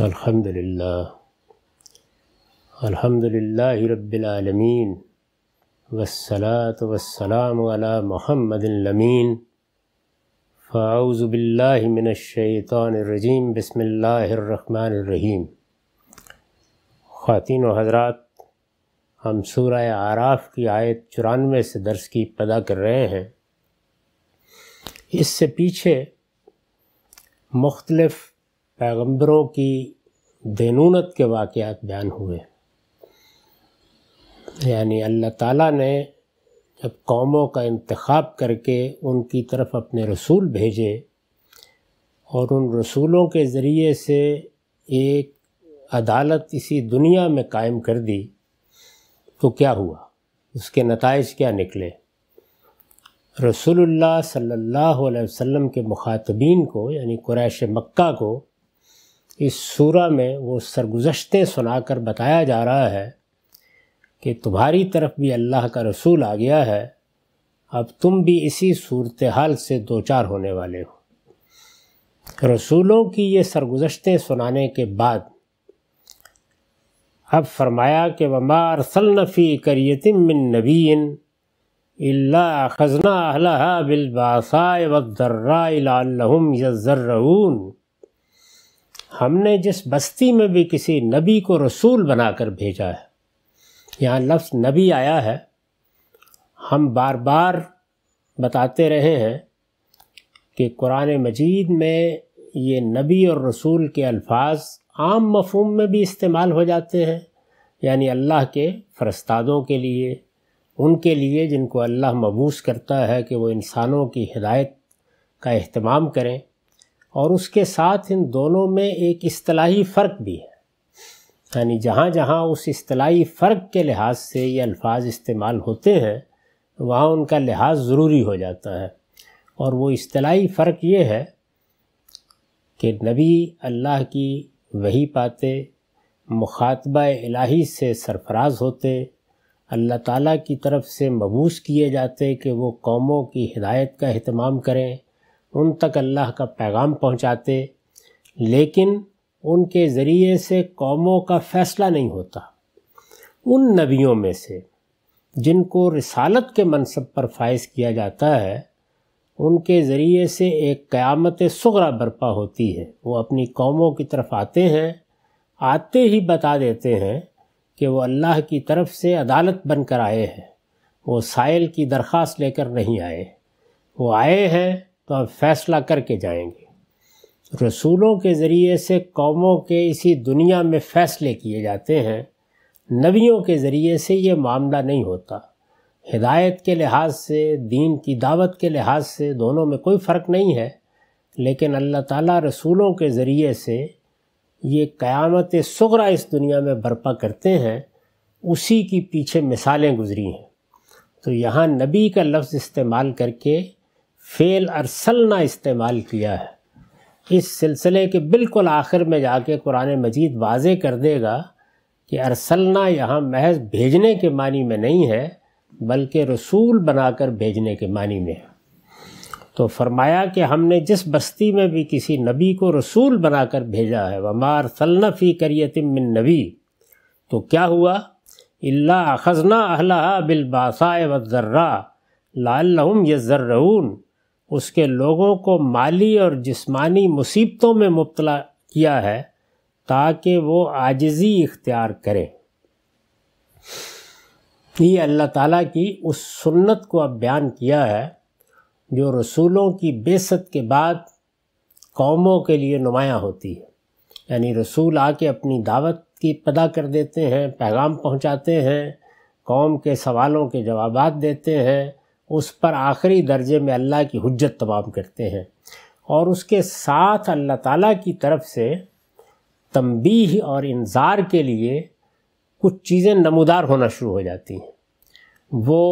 الحمد لله الحمد لله رب العالمين والصلاة والسلام على محمد الأمين فأعوذ بالله من الشيطان الرجيم بسم الله الرحمن الرحیم خواتین و حضرات हम सूरह आराफ की आयत चौरानवे से दर्स की पैदा कर रहे हैं इससे पीछे مختلف पैगंबरों की दैनूनत के वाक़ बयान हुए यानी अल्लाह ताला ने जब कौमों का इंतखब करके उनकी तरफ अपने रसूल भेजे और उन रसूलों के ज़रिए से एक अदालत इसी दुनिया में कायम कर दी तो क्या हुआ उसके नतज क्या निकले रसूलुल्लाह सल्लल्लाहु अलैहि वसल्लम के मुखातबीन को यानी कुरैश मक्का को इस सूरा में वो सरगुजश्तें सुनाकर बताया जा रहा है कि तुम्हारी तरफ भी अल्लाह का रसूल आ गया है अब तुम भी इसी सूरत हाल से दो चार होने वाले हो रसूलों की ये सरगुजश्तें सुनाने के बाद अब फरमाया कि वमा अरसलनफ़ी करियतिम बिन नबीन अल्लाज़ना बिलबासा वर्रा यज़र्रऊन हमने जिस बस्ती में भी किसी नबी को रसूल बनाकर भेजा है यहाँ लफ्ज़ नबी आया है हम बार बार बताते रहे हैं कि कुरान मजीद में ये नबी और रसूल के अल्फाज आम मफहम में भी इस्तेमाल हो जाते हैं यानी अल्लाह के फरस्तादों के लिए उनके लिए जिनको अल्लाह मबूस करता है कि वो इंसानों की हिदायत का अहतमाम करें और उसके साथ इन दोनों में एक असलाही फ़र्क भी है यानी जहाँ जहाँ उस असलाही फ़र्क के लिहाज से ये अल्फाज इस्तेमाल होते हैं वहाँ उनका लिहाज ज़रूरी हो जाता है और वो असलाही फ़र्क ये है कि नबी अल्लाह की वही पाते मुखातबा इलाही से सरफराज होते अल्लाह ताला की तरफ से मबूस किए जाते कि वो कौमों की हिदायत का अहतमाम करें उन तक अल्लाह का पैगाम पहुंचाते लेकिन उनके ज़रिए से कौमों का फ़ैसला नहीं होता उन नबियों में से जिनको रिसालत के मनसब पर फायज किया जाता है उनके ज़रिए से एक क़्यामत सगरा बरपा होती है वो अपनी कौमों की तरफ आते हैं आते ही बता देते हैं कि वो अल्लाह की तरफ से अदालत बनकर आए हैं वो साइल की दरख्वास्त लेकर नहीं आए वो आए हैं तो आप फैसला करके जाएंगे रसूलों के ज़रिए से कौमों के इसी दुनिया में फ़ैसले किए जाते हैं नबियों के ज़रिए से ये मामला नहीं होता हिदायत के लिहाज से दीन की दावत के लिहाज से दोनों में कोई फ़र्क नहीं है लेकिन अल्लाह ताला रसूलों के ज़रिए से ये क़यामत सगरा इस दुनिया में बर्पा करते हैं उसी की पीछे मिसालें गुजरी हैं तो यहाँ नबी का लफ्ज़ इस्तेमाल करके फ़ेल अरसलना इस्तेमाल किया है इस सिलसिले के बिल्कुल आखिर में जाके कुरान मजीद वाजे कर देगा कि अरसलना यहाँ महज भेजने के मानी में नहीं है बल्कि रसूल बनाकर भेजने के मानी में है तो फरमाया कि हमने जिस बस्ती में भी किसी नबी को रसूल बनाकर भेजा है वमार सलना फ़ी करियतिम नबी तो क्या हुआ अल्लाह खजना अहला बिलबासा वज़र्रा लाल यज़र्रून उसके लोगों को माली और जिस्मानी मुसीबतों में मुबतला किया है ताकि वो आजजी इख्तियार करें ये अल्लाह ताला की उस सुन्नत को अब बयान किया है जो रसूलों की बेसत के बाद कौमों के लिए नुमायाँ होती है यानी रसूल आके अपनी दावत की पदा कर देते हैं पैगाम पहुंचाते हैं कौम के सवालों के जवाब देते हैं उस पर आखिरी दर्जे में अल्लाह की हजत तमाम करते हैं और उसके साथ अल्लाह ताला की तरफ से तंबीह और इंजार के लिए कुछ चीज़ें नमोदार होना शुरू हो जाती हैं वो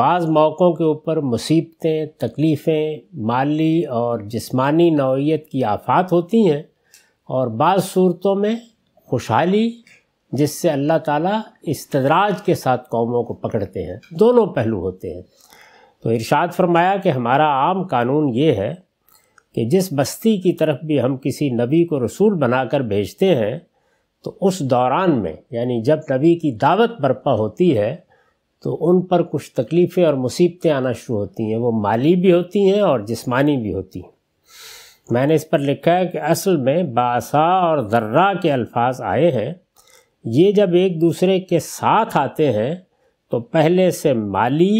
बाज़ मौक़ों के ऊपर मुसीबतें तकलीफ़ें माली और जिस्मानी नौीयत की आफात होती हैं और बाज़ सूरतों में खुशहाली जिससे अल्लाह ताला इस्तदराज के साथ कौमों को पकड़ते हैं दोनों पहलू होते हैं तो इरशाद फरमाया कि हमारा आम कानून ये है कि जिस बस्ती की तरफ भी हम किसी नबी को रसूल बनाकर भेजते हैं तो उस दौरान में यानी जब नबी की दावत बर्पा होती है तो उन पर कुछ तकलीफ़ें और मुसीबतें आना शुरू होती हैं वो माली भी होती हैं और जिस्मानी भी होती हैं मैंने इस पर लिखा है कि असल में बासा और दर्रा के अल्फाज आए हैं ये जब एक दूसरे के साथ आते हैं तो पहले से माली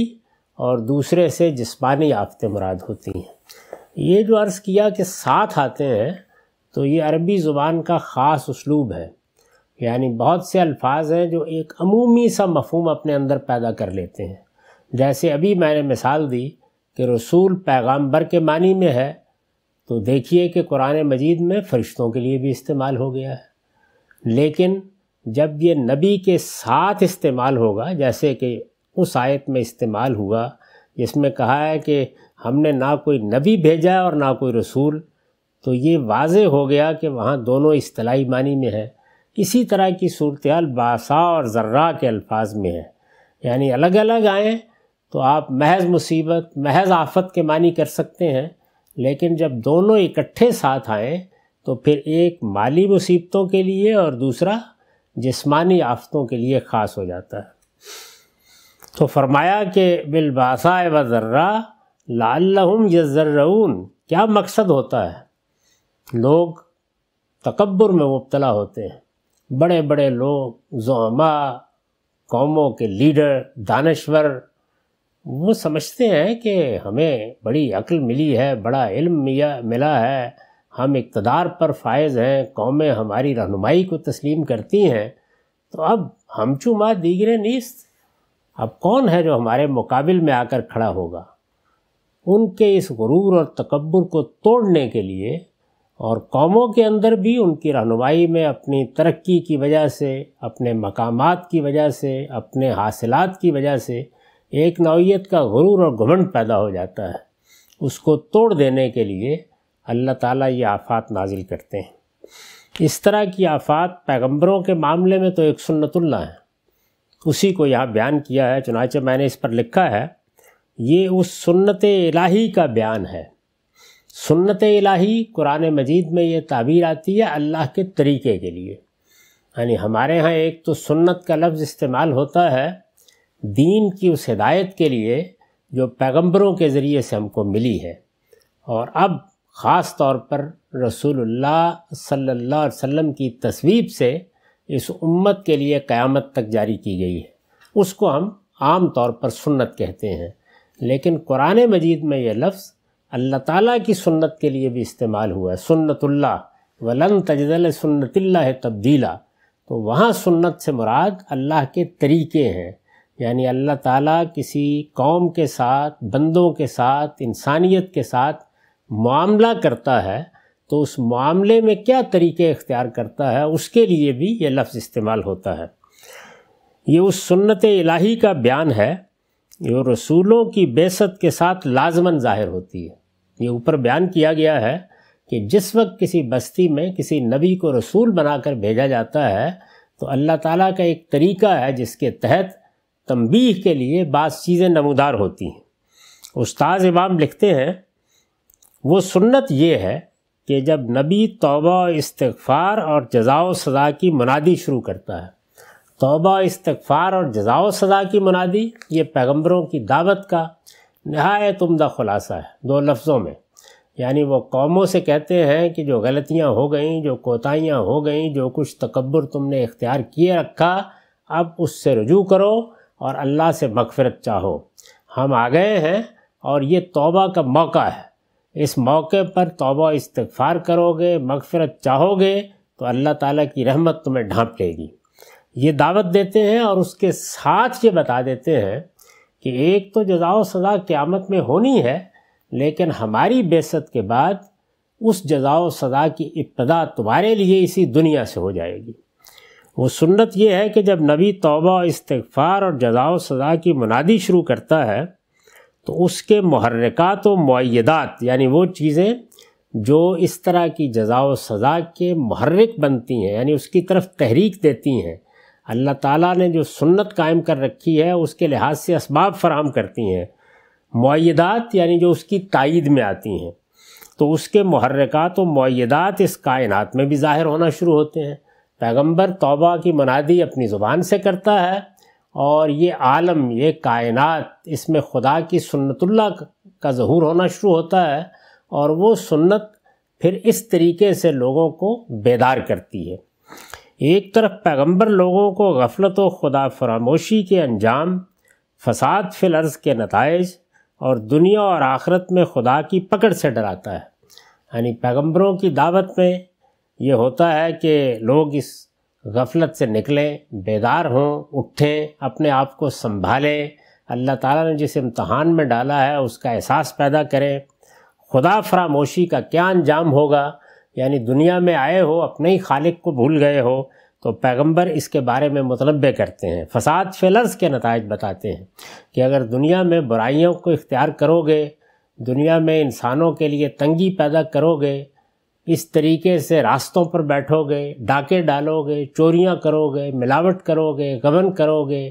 और दूसरे से जिस्मानी आफतें मुराद होती हैं ये जो अर्ज़ किया कि साथ आते हैं तो ये अरबी ज़ुबान का ख़ास उसलूब है यानी बहुत से अल्फाज हैं जो एक अमूमी सा मफहम अपने अंदर पैदा कर लेते हैं जैसे अभी मैंने मिसाल दी कि रसूल पैगाम्बर के मानी में है तो देखिए कि कुरान मजीद में फ़रिश्तों के लिए भी इस्तेमाल हो गया है लेकिन जब ये नबी के साथ इस्तेमाल होगा जैसे कि उस आयत में इस्तेमाल हुआ जिसमें कहा है कि हमने ना कोई नबी भेजा और ना कोई रसूल तो ये वाज हो गया कि वहाँ दोनों अतलाई मानी में है इसी तरह की सूरत बासा और जर्रा के अल्फाज में है यानी अलग अलग आए तो आप महज मुसीबत महज आफत के मानी कर सकते हैं लेकिन जब दोनों इकट्ठे साथ आएँ तो फिर एक माली मुसीबतों के लिए और दूसरा जिस्मानी आफतों के लिए ख़ास हो जाता है तो फरमाया कि बिलबासा व ज़र्रा लालहम यजर्रऊन क्या मकसद होता है लोग तकबर में मुबतला होते हैं बड़े बड़े लोग जोमा कौमों के लीडर दानश्वर वो समझते हैं कि हमें बड़ी अक्ल मिली है बड़ा इल्म मिला है हम इकतदार पर फायज़ हैं कौमें हमारी रहनुमाई को तस्लीम करती हैं तो अब हम माँ दीगरे नीस्त अब कौन है जो हमारे मुकाबिल में आकर खड़ा होगा उनके इस गुरूर और तकबर को तोड़ने के लिए और कौमों के अंदर भी उनकी रहनुमाई में अपनी तरक्की की वजह से अपने मकाम की वजह से अपने हासिलात की वजह से एक नौीयत का गुरूर और घमंड पैदा हो जाता है उसको तोड़ देने के लिए अल्लाह ताला ये आफ़ात नाजिल करते हैं इस तरह की आफ़ात पैगंबरों के मामले में तो एक सुन्नतुल्ला है उसी को यहाँ बयान किया है चुनाचे मैंने इस पर लिखा है ये उस सुन्नत इलाही का बयान है सुन्नत इलाही कुरान मजीद में ये ताबीर आती है अल्लाह के तरीके के लिए यानी हमारे यहाँ एक तो सुन्नत का लफ्ज़ इस्तेमाल होता है दीन की उस हिदायत के लिए जो पैगंबरों के ज़रिए से हमको मिली है और अब ख़ास तौर पर रसूलुल्लाह सल्लल्लाहु अलैहि वसल्लम की तस्वीब से इस उम्मत के लिए क़यामत तक जारी की गई है उसको हम आम तौर पर सुन्नत कहते हैं लेकिन कुरान मजीद में यह लफ्ज़ अल्लाह ताला की सुन्नत के लिए भी इस्तेमाल हुआ है सुन्नतुल्ला वलन तजदल सुन्नतल्ला है तब्दीला तो वहाँ सुन्नत से मुराद अल्लाह के तरीके हैं यानी अल्लाह ताला किसी कौम के साथ बंदों के साथ इंसानियत के साथ मामला करता है तो उस मामले में क्या तरीके इख्तियार करता है उसके लिए भी ये लफ्ज़ इस्तेमाल होता है ये उस सुन्नत इलाही का बयान है जो रसूलों की बेसत के साथ लाजमन ज़ाहिर होती है ये ऊपर बयान किया गया है कि जिस वक्त किसी बस्ती में किसी नबी को रसूल बनाकर भेजा जाता है तो अल्लाह ताला का एक तरीका है जिसके तहत तंबीह के लिए बात चीज़ें नमदार होती हैं उस्ताज इमाम लिखते हैं वो सुन्नत ये है कि जब नबी तोबा इस्तफ़ार और जजाओ सदा की मनादी शुरू करता है तोबा इस्तफ़ार और जजाओ सदा की मनादी ये पैगम्बरों की दावत का नहायत उमदा ख़ुलासा है दो लफ्ज़ों में यानी वो कौमों से कहते हैं कि जो गलतियाँ हो गई जो कोताहियाँ हो गई जो कुछ तकबर तुमने इख्तियार किए रखा अब उससे रजू करो और अल्लाह से मगफरत चाहो हम आ गए हैं और ये तोबा का मौका है इस मौके पर तोबा इस्तफार करोगे मगफरत चाहोगे तो अल्लाह ताला की रहमत तुम्हें ढांप लेगी ये दावत देते हैं और उसके साथ ये बता देते हैं कि एक तो जजाओ सज़ा क़्यामत में होनी है लेकिन हमारी बेसत के बाद उस जजाओ सज़ा की इब्तदा तुम्हारे लिए इसी दुनिया से हो जाएगी वो सुन्नत ये है कि जब नबी तोबा इस्तफ़ार और जजाओ सज़ा की मुनादी शुरू करता है तो उसके महरक़ात व मैदात यानी वो चीज़ें जो इस तरह की जजा व सज़ा के महरक बनती हैं यानी उसकी तरफ तहरीक देती हैं अल्लाह ताला ने जो सुन्नत कायम कर रखी है उसके लिहाज से इसबाब फराम करती हैं मैदात यानी जो उसकी तइद में आती हैं तो उसके महरक़ात व मैदात इस कायनात में भी ज़ाहिर होना शुरू होते हैं पैगम्बर तोबा की मनादी अपनी ज़ुबान से करता है और ये आलम ये कायनात इसमें खुदा की सुन्नतुल्ला का जहूर होना शुरू होता है और वो सुन्नत फिर इस तरीके से लोगों को बेदार करती है एक तरफ पैगंबर लोगों को गफलत व खुदा फरामोशी के अंजाम फसाद फिलर्ज़ के नतज और दुनिया और आखरत में खुदा की पकड़ से डराता है यानी पैगंबरों की दावत में ये होता है कि लोग इस गफलत से निकलें बेदार हों उठें अपने आप को संभालें अल्लाह ताला ने जिस इम्तहान में डाला है उसका एहसास पैदा करें खुदा फरामोशी का क्या अंजाम होगा यानी दुनिया में आए हो अपने ही खालिक को भूल गए हो तो पैगंबर इसके बारे में मतलब करते हैं फसाद फेलर्स के नतज बताते हैं कि अगर दुनिया में बुराइयों को इख्तियार करोगे दुनिया में इंसानों के लिए तंगी पैदा करोगे इस तरीके से रास्तों पर बैठोगे डाके डालोगे चोरियां करोगे मिलावट करोगे गबन करोगे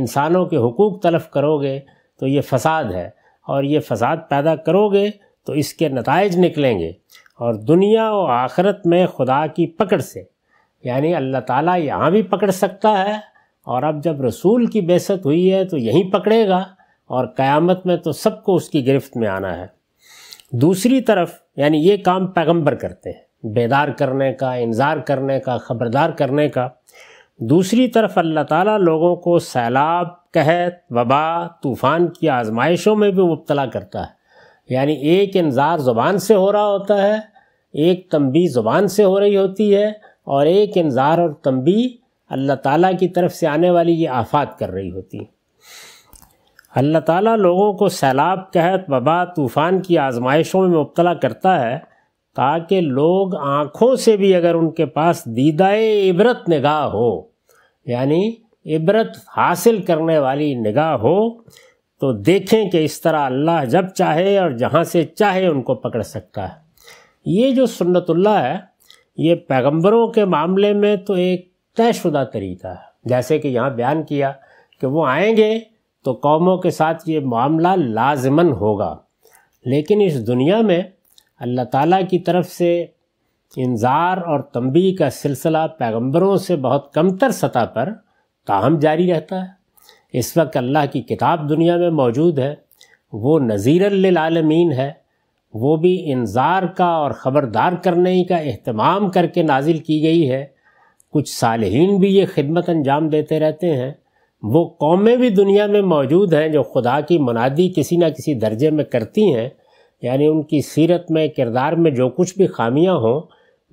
इंसानों के हकूक़ तलफ करोगे तो ये फसाद है और ये फसाद पैदा करोगे तो इसके नतज निकलेंगे और दुनिया और आखरत में खुदा की पकड़ से यानी अल्लाह ताला यहाँ भी पकड़ सकता है और अब जब रसूल की बेसत हुई है तो यहीं पकड़ेगा और क़यामत में तो सबको उसकी गिरफ्त में आना है दूसरी तरफ यानी ये काम पैगंबर करते हैं बेदार करने का इंतज़ार करने का ख़बरदार करने का दूसरी तरफ अल्लाह ताला लोगों को सैलाब कहत वबा तूफ़ान की आजमाइशों में भी मुबला करता है यानी एक इंतज़ार ज़ुबान से हो रहा होता है एक तंबी ज़ुबान से हो रही होती है और एक इंतज़ार और तंबी अल्लाह ताला की तरफ से आने वाली ये आफात कर रही होती है अल्लाह ताला लोगों को सैलाब कहत वबा तूफ़ान की आजमाइशों में मुबतला करता है ताकि लोग आँखों से भी अगर उनके पास दीदाए इबरत निगाह हो यानी इबरत हासिल करने वाली निगाह हो तो देखें कि इस तरह अल्लाह जब चाहे और जहाँ से चाहे उनको पकड़ सकता है ये जो सुन्नतुल्ला है ये पैगंबरों के मामले में तो एक तयशुदा तरीका है जैसे कि यहाँ बयान किया कि वो आएंगे तो कौमों के साथ ये मामला लाजमन होगा लेकिन इस दुनिया में अल्लाह ताला की तरफ से इंजार और तंबी का सिलसिला पैगंबरों से बहुत कमतर सतह पर ताहम जारी रहता है इस वक्त अल्लाह की किताब दुनिया में मौजूद है वो नज़ीरमीन आलमीन है वो भी इंजार का और ख़बरदार करने का अहतमाम करके नाजिल की गई है कुछ सालहीन भी ये खिदमत अंजाम देते रहते हैं वो कौमें भी दुनिया में मौजूद हैं जो खुदा की मुनादी किसी न किसी दर्जे में करती हैं यानी उनकी सीरत में किरदार में जो कुछ भी खामियां हों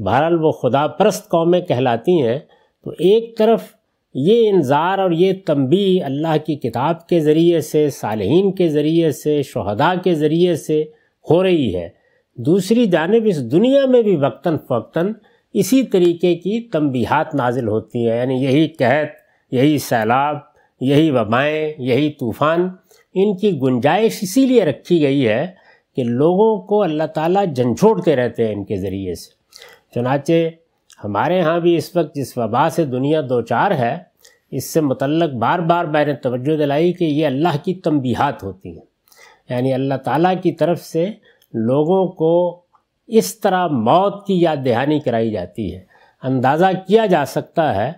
बहरहाल वो खुदा परस्त कौमें कहलाती हैं तो एक तरफ ये इंज़ार और ये तंबी अल्लाह की किताब के ज़रिए से सालहीन के ज़रिए से शहदा के ज़रिए से हो रही है दूसरी जानब इस दुनिया में भी वक्ता फवता इसी तरीके की तंबीहात नाजिल होती हैं यानी यही कहत यही सैलाब यही वबाएँ यही तूफ़ान इनकी गुंजाइश इसीलिए रखी गई है कि लोगों को अल्लाह ताला झंझोड़ते रहते हैं इनके ज़रिए से चुनाचे हमारे यहाँ भी इस वक्त जिस वबा से दुनिया दो चार है इससे मतलब बार बार मैंने तोज्जो दिलाई कि ये अल्लाह की तमबीहत होती है यानी अल्लाह ताला की तरफ से लोगों को इस तरह मौत की याद दहानी कराई जाती है अंदाज़ा किया जा सकता है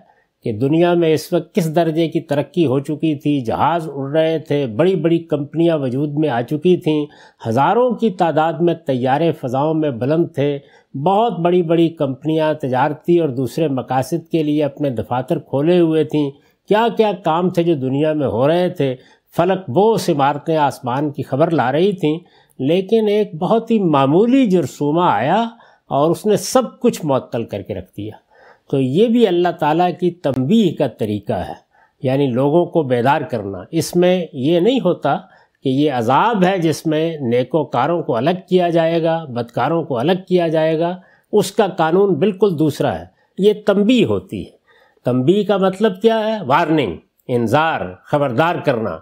कि दुनिया में इस वक्त किस दर्जे की तरक्की हो चुकी थी जहाज़ उड़ रहे थे बड़ी बड़ी कंपनियां वजूद में आ चुकी थीं हज़ारों की तादाद में तैयारे फ़जाओं में बुलंद थे बहुत बड़ी बड़ी कंपनियां तजारती और दूसरे मकासद के लिए अपने दफातर खोले हुए थीं क्या क्या काम थे जो दुनिया में हो रहे थे फलक बोस इमारतें आसमान की खबर ला रही थीं लेकिन एक बहुत ही मामूली जरसूमा आया और उसने सब कुछ मअतल करके रख दिया तो ये भी अल्लाह ताला की तंबीह का तरीका है यानी लोगों को बेदार करना इसमें ये नहीं होता कि ये अजाब है जिसमें नेकोकारों को अलग किया जाएगा बदकारों को अलग किया जाएगा उसका कानून बिल्कुल दूसरा है ये तंबी होती है तंबी का मतलब क्या है वार्निंग इंजार खबरदार करना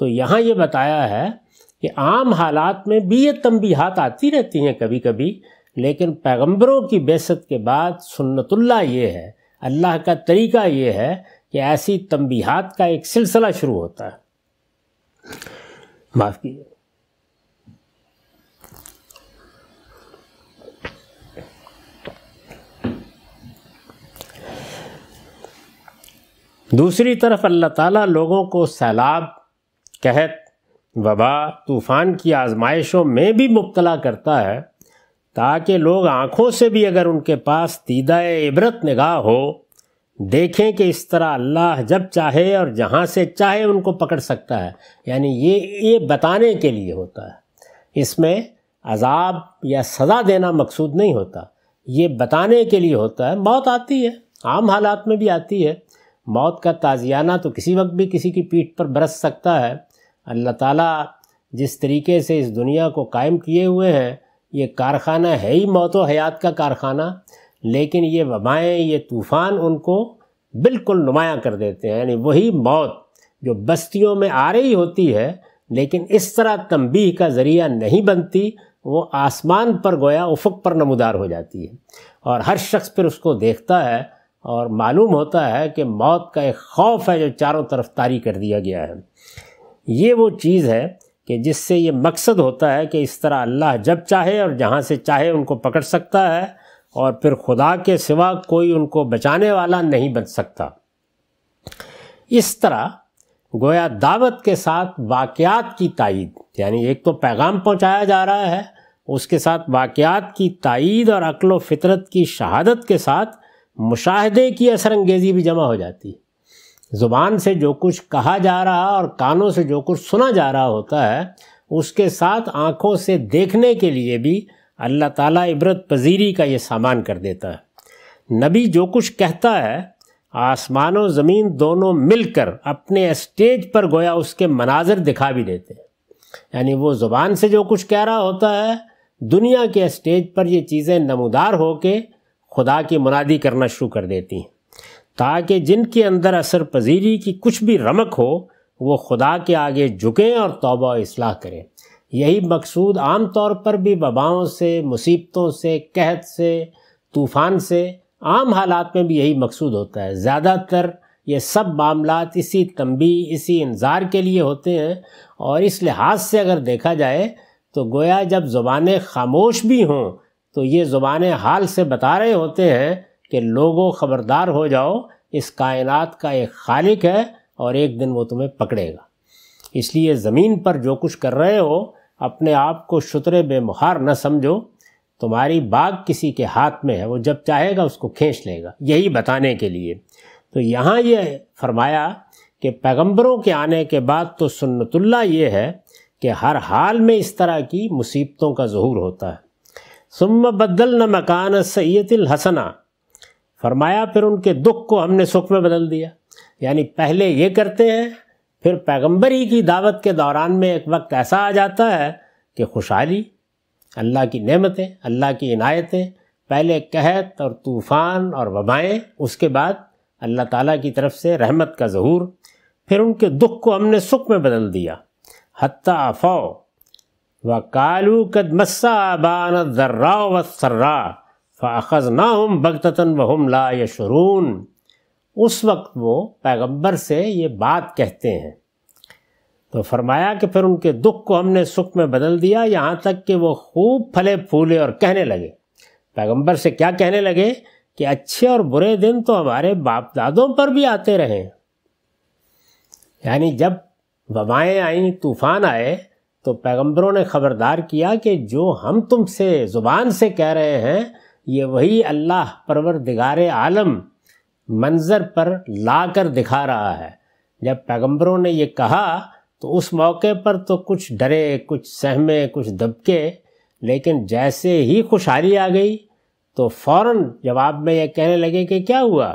तो यहाँ ये बताया है कि आम हालात में भी ये तंबीहात आती रहती हैं कभी कभी लेकिन पैगंबरों की बेसत के बाद सुन्नतुल्ला ये है अल्लाह का तरीका ये है कि ऐसी तंबीहात का एक सिलसिला शुरू होता है माफ़ कीजिए दूसरी तरफ अल्लाह ताला लोगों को सैलाब कहत वबा तूफ़ान की आजमाइशों में भी मुबतला करता है ताकि लोग आँखों से भी अगर उनके पास दीदा इबरत निगाह हो देखें कि इस तरह अल्लाह जब चाहे और जहाँ से चाहे उनको पकड़ सकता है यानी ये ये बताने के लिए होता है इसमें अजाब या सज़ा देना मकसूद नहीं होता ये बताने के लिए होता है मौत आती है आम हालात में भी आती है मौत का ताज़ियाना तो किसी वक्त भी किसी की पीठ पर बरस सकता है अल्लाह ताला जिस तरीके से इस दुनिया को कायम किए हुए हैं ये कारखाना है ही मौत व हयात का कारखाना लेकिन ये वबाएँ ये तूफ़ान उनको बिल्कुल नुमायाँ कर देते हैं यानी वही मौत जो बस्तियों में आ रही होती है लेकिन इस तरह तंबी का ज़रिया नहीं बनती वो आसमान पर गोया उफक पर नमदार हो जाती है और हर शख्स फिर उसको देखता है और मालूम होता है कि मौत का एक खौफ है जो चारों तरफ तारी कर दिया गया है ये वो चीज़ है कि जिससे ये मकसद होता है कि इस तरह अल्लाह जब चाहे और जहाँ से चाहे उनको पकड़ सकता है और फिर खुदा के सिवा कोई उनको बचाने वाला नहीं बच सकता इस तरह गोया दावत के साथ वाक़ात की तइद यानी एक तो पैगाम पहुंचाया जा रहा है उसके साथ वाक़ात की तइद और अक्ल फितरत की शहादत के साथ मुशाहदे की असरंगेज़ी भी जमा हो जाती है ज़ुबान से जो कुछ कहा जा रहा और कानों से जो कुछ सुना जा रहा होता है उसके साथ आँखों से देखने के लिए भी अल्लाह ताला इबरत पजीरी का ये सामान कर देता है नबी जो कुछ कहता है आसमान और ज़मीन दोनों मिलकर अपने स्टेज पर गोया उसके मनाजर दिखा भी देते हैं यानी वो ज़ुबान से जो कुछ कह रहा होता है दुनिया के स्टेज पर ये चीज़ें नमदार होके खुदा की मुनादी करना शुरू कर देती हैं ताकि जिनके अंदर असर पजीरी की कुछ भी रमक हो वो खुदा के आगे झुकें और तोबा असलाह करें यही मकसूद आम तौर पर भी वबाओं से मुसीबतों से कहत से तूफ़ान से आम हालात में भी यही मकसूद होता है ज़्यादातर ये सब मामला इसी तंबी इसी इंजार के लिए होते हैं और इस लिहाज से अगर देखा जाए तो गोया जब ज़ुबान खामोश भी हों तो ये ज़ुबान हाल से बता रहे होते हैं कि लोगों ख़बरदार हो जाओ इस कायनात का एक खालिक है और एक दिन वो तुम्हें पकड़ेगा इसलिए ज़मीन पर जो कुछ कर रहे हो अपने आप को शुतरे बेमुहार न समझो तुम्हारी बाग किसी के हाथ में है वो जब चाहेगा उसको खींच लेगा यही बताने के लिए तो यहाँ ये फरमाया कि पैगंबरों के आने के बाद तो सुन्नतुल्ला ये है कि हर हाल में इस तरह की मुसीबतों का जहूर होता है सुम बदल न मकान सैतिल हसना फरमाया फिर उनके दुख को हमने सुख में बदल दिया यानी पहले ये करते हैं फिर पैगंबरी की दावत के दौरान में एक वक्त ऐसा आ जाता है कि खुशहाली अल्लाह की नेमतें अल्लाह की इनायतें पहले कहत और तूफ़ान और वबाएँ उसके बाद अल्लाह ताला की तरफ से रहमत का ज़हूर फिर उनके दुख को हमने सुख में बदल दिया हती अफ़ो व कालू कद बान दर्रा व सर्रा फ़ाखज़ ना हम बगतन वहम ला यशरून उस वक्त वो पैगम्बर से ये बात कहते हैं तो फरमाया कि फिर उनके दुख को हमने सुख में बदल दिया यहाँ तक कि वो खूब फले फूले और कहने लगे पैगम्बर से क्या कहने लगे कि अच्छे और बुरे दिन तो हमारे बाप दादों पर भी आते रहे यानी जब वबाएँ आईं तूफ़ान आए तो पैगम्बरों ने ख़बरदार किया कि जो हम तुमसे ज़ुबान से कह रहे हैं ये वही अल्लाह परवर दिगार आलम मंज़र पर ला कर दिखा रहा है जब पैगंबरों ने ये कहा तो उस मौके पर तो कुछ डरे कुछ सहमे कुछ दबके लेकिन जैसे ही खुशहाली आ गई तो फ़ौर जवाब में यह कहने लगे कि क्या हुआ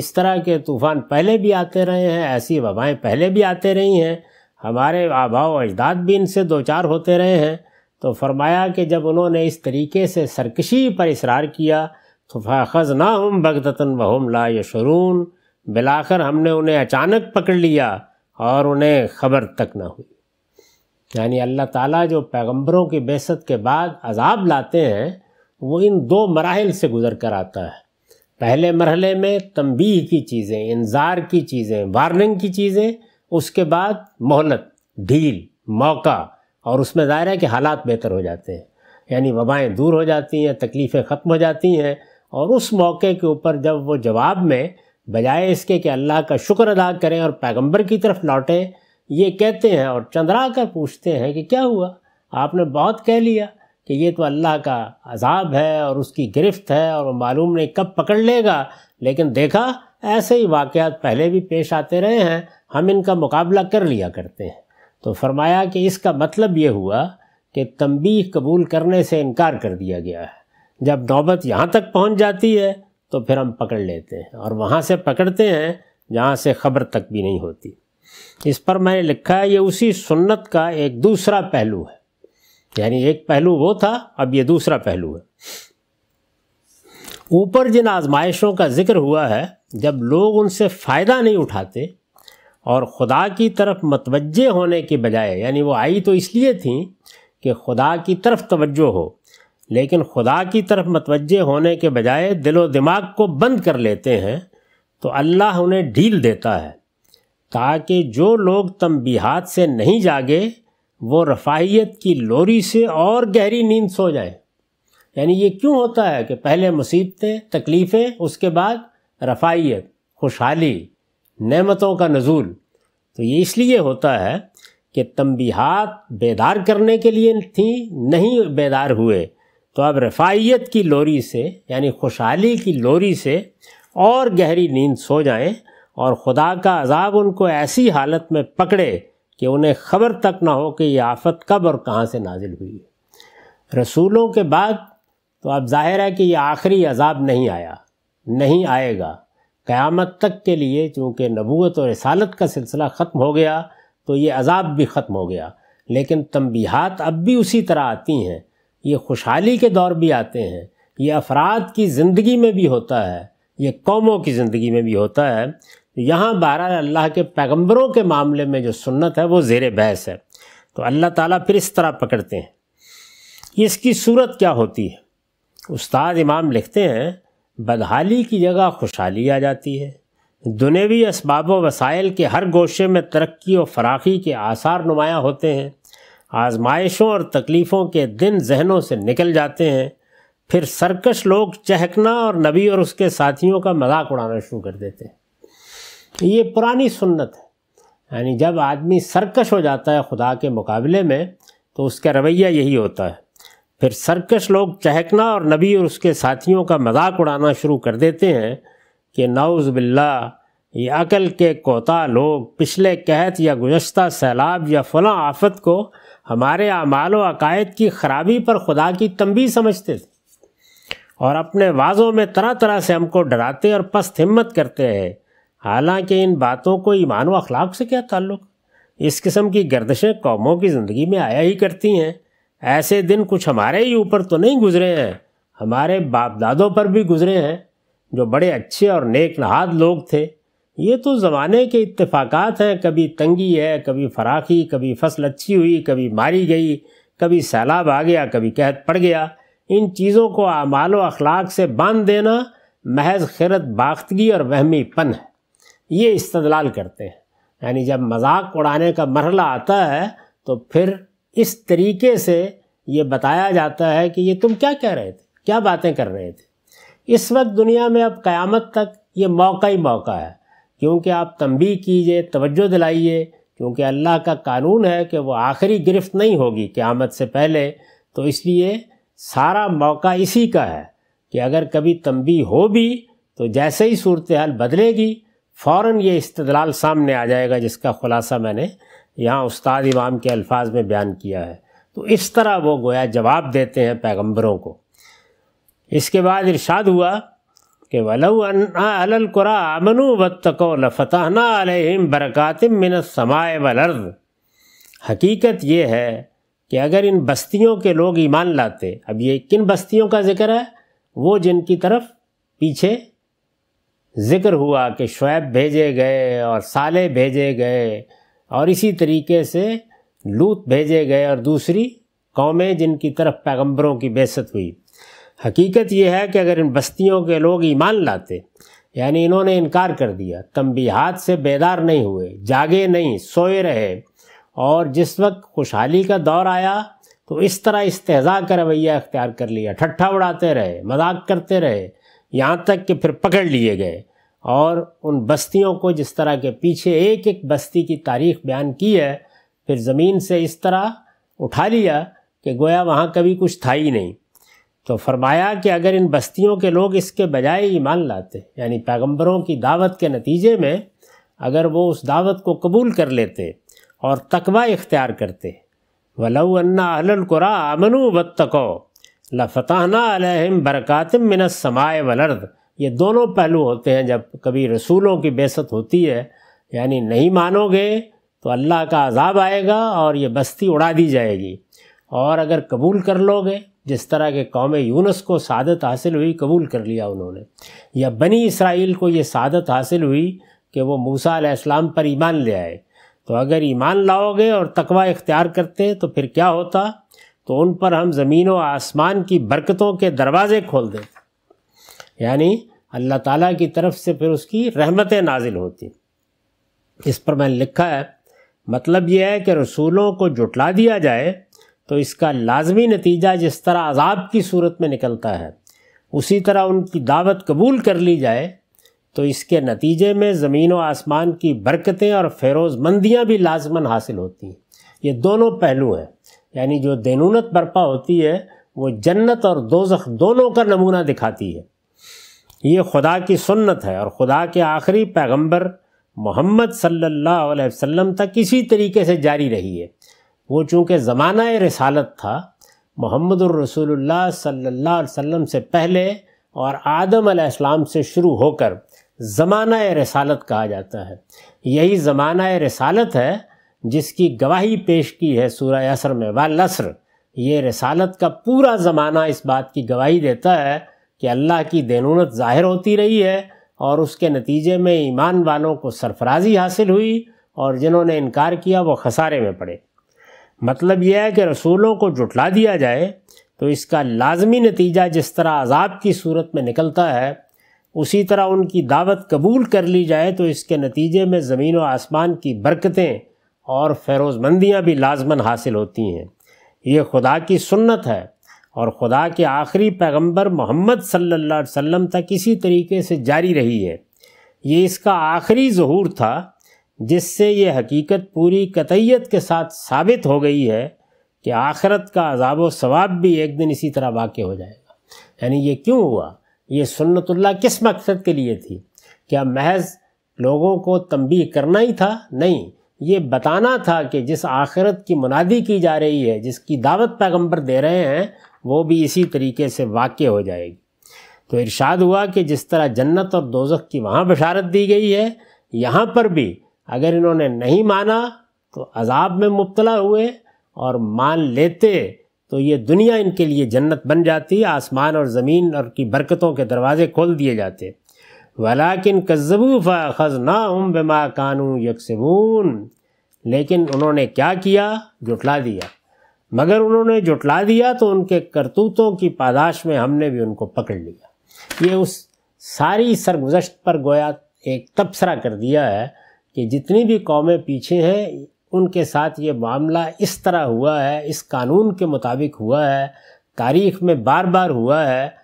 इस तरह के तूफ़ान पहले भी आते रहे हैं ऐसी वबाएँ पहले भी आते रही हैं हमारे आबाव अजदाद भी इनसे दो चार होते रहे हैं तो फरमाया कि जब उन्होंने इस तरीके से सरकशी पर इसरार किया तो फ़ाखज़ ना हम बगदतन वहम ला यशरून बिलाकर हमने उन्हें अचानक पकड़ लिया और उन्हें खबर तक ना हुई यानी अल्लाह ताला जो पैगंबरों की बेसत के बाद अजाब लाते हैं वो इन दो मराहल से गुज़र कर आता है पहले मरहले में तंबीह की चीज़ें इंजार की चीज़ें वार्निंग की चीज़ें उसके बाद मोहलत ढील मौका और उसमें ज़ाहिर है कि हालात बेहतर हो जाते हैं यानी वबाएँ दूर हो जाती हैं तकलीफ़ें ख़त्म हो जाती हैं और उस मौके के ऊपर जब वो जवाब में बजाय इसके कि अल्लाह का शुक्र अदा करें और पैगंबर की तरफ लौटें ये कहते हैं और चंद्रा कर पूछते हैं कि क्या हुआ आपने बहुत कह लिया कि ये तो अल्लाह का अजाब है और उसकी गिरफ्त है और मालूम नहीं कब पकड़ लेगा लेकिन देखा ऐसे ही वाक़ पहले भी पेश आते रहे हैं हम इनका मुकाबला कर लिया करते हैं तो फरमाया कि इसका मतलब ये हुआ कि तंबी कबूल करने से इनकार कर दिया गया है जब नौबत यहाँ तक पहुँच जाती है तो फिर हम पकड़ लेते हैं और वहाँ से पकड़ते हैं जहाँ से खबर तक भी नहीं होती इस पर मैंने लिखा है ये उसी सुन्नत का एक दूसरा पहलू है यानी एक पहलू वो था अब ये दूसरा पहलू है ऊपर जिन आजमाइशों का जिक्र हुआ है जब लोग उनसे फ़ायदा नहीं उठाते और ख़ुदा की तरफ मतवज होने के बजाय यानी वो आई तो इसलिए थी कि खुदा की तरफ तवज्जो हो लेकिन खुदा की तरफ मतवज होने के बजाय दिलो दिमाग को बंद कर लेते हैं तो अल्लाह उन्हें ढील देता है ताकि जो लोग तंबीहात से नहीं जागे वो रफाहियत की लोरी से और गहरी नींद सो जाए यानी ये क्यों होता है कि पहले मुसीबतें तकलीफ़ें उसके बाद रफाहियत खुशहाली नमतों का नज़ूल तो ये इसलिए होता है कि तमबीहत बेदार करने के लिए थी नहीं बेदार हुए तो अब रफाइयत की लोरी से यानी खुशहाली की लोरी से और गहरी नींद सो जाएं और खुदा का अजाब उनको ऐसी हालत में पकड़े कि उन्हें खबर तक ना हो कि ये आफत कब और कहाँ से नाजिल हुई है रसूलों के बाद तो अब जाहिर है कि यह आखिरी अजाब नहीं आया नहीं आएगा क़यामत तक के लिए चूँकि नबूत और रसालत का सिलसिला ख़त्म हो गया तो ये अजाब भी ख़त्म हो गया लेकिन तंबीहात अब भी उसी तरह आती हैं ये खुशहाली के दौर भी आते हैं ये अफराद की ज़िंदगी में भी होता है ये कौमों की ज़िंदगी में भी होता है यहाँ बहर अल्लाह के पैगम्बरों के मामले में जो सुन्नत है वो ज़ेर बहस है तो अल्लाह ताला फिर इस तरह पकड़ते हैं इसकी सूरत क्या होती है उस्ताद इमाम लिखते हैं बदहाली की जगह खुशहाली आ जाती है दुनेवी इसबाब वसाइल के हर गोशे में तरक्की और फराखी के आसार नुमाया होते हैं आजमाइशों और तकलीफ़ों के दिन जहनों से निकल जाते हैं फिर सरकश लोग चहकना और नबी और उसके साथियों का मजाक उड़ाना शुरू कर देते हैं ये पुरानी सुन्नत है यानी जब आदमी सरकश हो जाता है खुदा के मुकाबले में तो उसका रवैया यही होता है फिर सरकश लोग चहकना और नबी और उसके साथियों का मजाक उड़ाना शुरू कर देते हैं कि नाउज़ बिल्ला ये अकल के कोता लोग पिछले कहत या गुजशत सैलाब या फला आफत को हमारे अमाल अकायद की खराबी पर खुदा की तंबी समझते थे और अपने वाज़ों में तरह तरह से हमको डराते और पस्त हिम्मत करते हैं हालांकि इन बातों को ईमान व अखलाक से क्या ताल्लुक़ इस किस्म की गर्दशें कौमों की ज़िंदगी में आया ही करती हैं ऐसे दिन कुछ हमारे ही ऊपर तो नहीं गुजरे हैं हमारे बाप दादों पर भी गुजरे हैं जो बड़े अच्छे और नेक नहाद लोग थे ये तो ज़माने के इतफाक़ात हैं कभी तंगी है कभी फराखी कभी फसल अच्छी हुई कभी मारी गई कभी सैलाब आ गया कभी कहत पड़ गया इन चीज़ों को आमाल अखलाक से बांध देना महज खिरत बाख्तगी और वहमी पन है ये इस्तलाल करते हैं यानी जब मजाक उड़ाने का मरला आता है तो फिर इस तरीके से ये बताया जाता है कि ये तुम क्या कह रहे थे क्या बातें कर रहे थे इस वक्त दुनिया में अब क़यामत तक ये मौका ही मौका है क्योंकि आप तंबी कीजिए तवज्जो दिलाइए क्योंकि अल्लाह का कानून है कि वो आखिरी गिरफ्त नहीं होगी क़्यामत से पहले तो इसलिए सारा मौका इसी का है कि अगर कभी तंबी हो भी तो जैसे ही सूरत हाल बदलेगी फ़ौर ये इस्तलाल सामने आ जाएगा जिसका ख़ुलासा मैंने यहाँ उस्ताद इमाम के अल्फाज में बयान किया है तो इस तरह वो गोया जवाब देते हैं पैगम्बरों को इसके बाद इरशाद हुआ कि वलकुरा अमनु वत्तको लफताना बरकत मिन समाए वलर्द हकीकत ये है कि अगर इन बस्तियों के लोग ईमान लाते अब ये किन बस्तियों का जिक्र है वो जिनकी तरफ पीछे ज़िक्र हुआ कि शुैब भेजे गए और साले भेजे गए और इसी तरीके से लूत भेजे गए और दूसरी कौमें जिनकी तरफ पैगंबरों की बेसत हुई हकीकत यह है कि अगर इन बस्तियों के लोग ईमान लाते यानी इन्होंने इनकार कर दिया तंबीहात से बेदार नहीं हुए जागे नहीं सोए रहे और जिस वक्त खुशहाली का दौर आया तो इस तरह इस्तेजा का रवैया अख्तियार कर लिया ठट्ठा उड़ाते रहे मजाक करते रहे यहाँ तक कि फिर पकड़ लिए गए और उन बस्तियों को जिस तरह के पीछे एक एक बस्ती की तारीख बयान की है फिर ज़मीन से इस तरह उठा लिया कि गोया वहाँ कभी कुछ था ही नहीं तो फरमाया कि अगर इन बस्तियों के लोग इसके बजाय ईमान लाते यानी पैगंबरों की दावत के नतीजे में अगर वो उस दावत को कबूल कर लेते और तकवा इख्तियार करते वलऊ अन्ना अमनु बतको लफताना अलहम बरकत वलर्द ये दोनों पहलू होते हैं जब कभी रसूलों की बेसत होती है यानी नहीं मानोगे तो अल्लाह का अजाब आएगा और ये बस्ती उड़ा दी जाएगी और अगर कबूल कर लोगे जिस तरह के कौम यूनस को सादत हासिल हुई कबूल कर लिया उन्होंने या बनी इसराइल को ये सादत हासिल हुई कि वो मूसा इस्लाम पर ईमान ले आए तो अगर ईमान लाओगे और तकवा इख्तियार करते तो फिर क्या होता तो उन पर हम ज़मीन व आसमान की बरकतों के दरवाज़े खोल देते यानी अल्लाह ताला की तरफ से फिर उसकी रहमतें नाजिल होती इस पर मैंने लिखा है मतलब यह है कि रसूलों को जुटला दिया जाए तो इसका लाजमी नतीजा जिस तरह अजाब की सूरत में निकलता है उसी तरह उनकी दावत कबूल कर ली जाए तो इसके नतीजे में ज़मीन व आसमान की बरकतें और फेरोज़मंदियाँ भी लाजमन हासिल होती हैं ये दोनों पहलू हैं यानी जो दैनूनत बर्पा होती है वो जन्नत और दोजख दोनों का नमूना दिखाती है ये खुदा की सुन्नत है और खुदा के आखिरी पैगंबर मोहम्मद सल्लल्लाहु अलैहि वसल्लम तक इसी तरीके से जारी रही है वो चूँकि ज़माना रसालत था मोहम्मद रसोल्ला सल्ला वसम से पहले और आदम अलैहिस्सलाम से शुरू होकर ज़माना रसालत कहा जाता है यही ज़माना रसालत है जिसकी गवाही पेश की है सूर्य असर में वाल ये रसालत का पूरा ज़माना इस बात की गवाही देता है कि अल्लाह की देनूनत ज़ाहिर होती रही है और उसके नतीजे में ईमान वालों को सरफराजी हासिल हुई और जिन्होंने इनकार किया वो खसारे में पड़े मतलब यह है कि रसूलों को जुटला दिया जाए तो इसका लाजमी नतीजा जिस तरह अजाब की सूरत में निकलता है उसी तरह उनकी दावत कबूल कर ली जाए तो इसके नतीजे में ज़मीन व आसमान की बरकतें और फ़ेरोज़मंदियाँ भी लाजमन हासिल होती हैं ये खुदा की सुन्नत है और ख़ुदा के आखिरी पैगंबर मोहम्मद सल्लल्लाहु अलैहि वसल्लम तक इसी तरीके से जारी रही है ये इसका आखिरी जहूर था जिससे ये हकीकत पूरी कतैत के साथ साबित हो गई है कि आखरत का अजाब सवाब भी एक दिन इसी तरह वाक़ हो जाएगा यानी ये क्यों हुआ ये सुन्नतुल्ला किस मकसद के लिए थी क्या महज लोगों को तंबी करना ही था नहीं ये बताना था कि जिस आखिरत की मुनादी की जा रही है जिसकी दावत पैगंबर दे रहे हैं वो भी इसी तरीके से वाक़ हो जाएगी तो इरशाद हुआ कि जिस तरह जन्नत और दोजख की वहाँ बशारत दी गई है यहाँ पर भी अगर इन्होंने नहीं माना तो अजाब में मुबतला हुए और मान लेते तो ये दुनिया इनके लिए जन्नत बन जाती आसमान और ज़मीन और की बरकतों के दरवाज़े खोल दिए जाते वलाकिन कज्जबू फ़ज़ ना उम बेमा कानू यकसबून लेकिन उन्होंने क्या किया जुटला दिया मगर उन्होंने जुटला दिया तो उनके करतूतों की पादाश में हमने भी उनको पकड़ लिया ये उस सारी सरगुजश्त पर गोया एक तबसरा कर दिया है कि जितनी भी कौमें पीछे हैं उनके साथ ये मामला इस तरह हुआ है इस कानून के मुताबिक हुआ है तारीख में बार बार हुआ है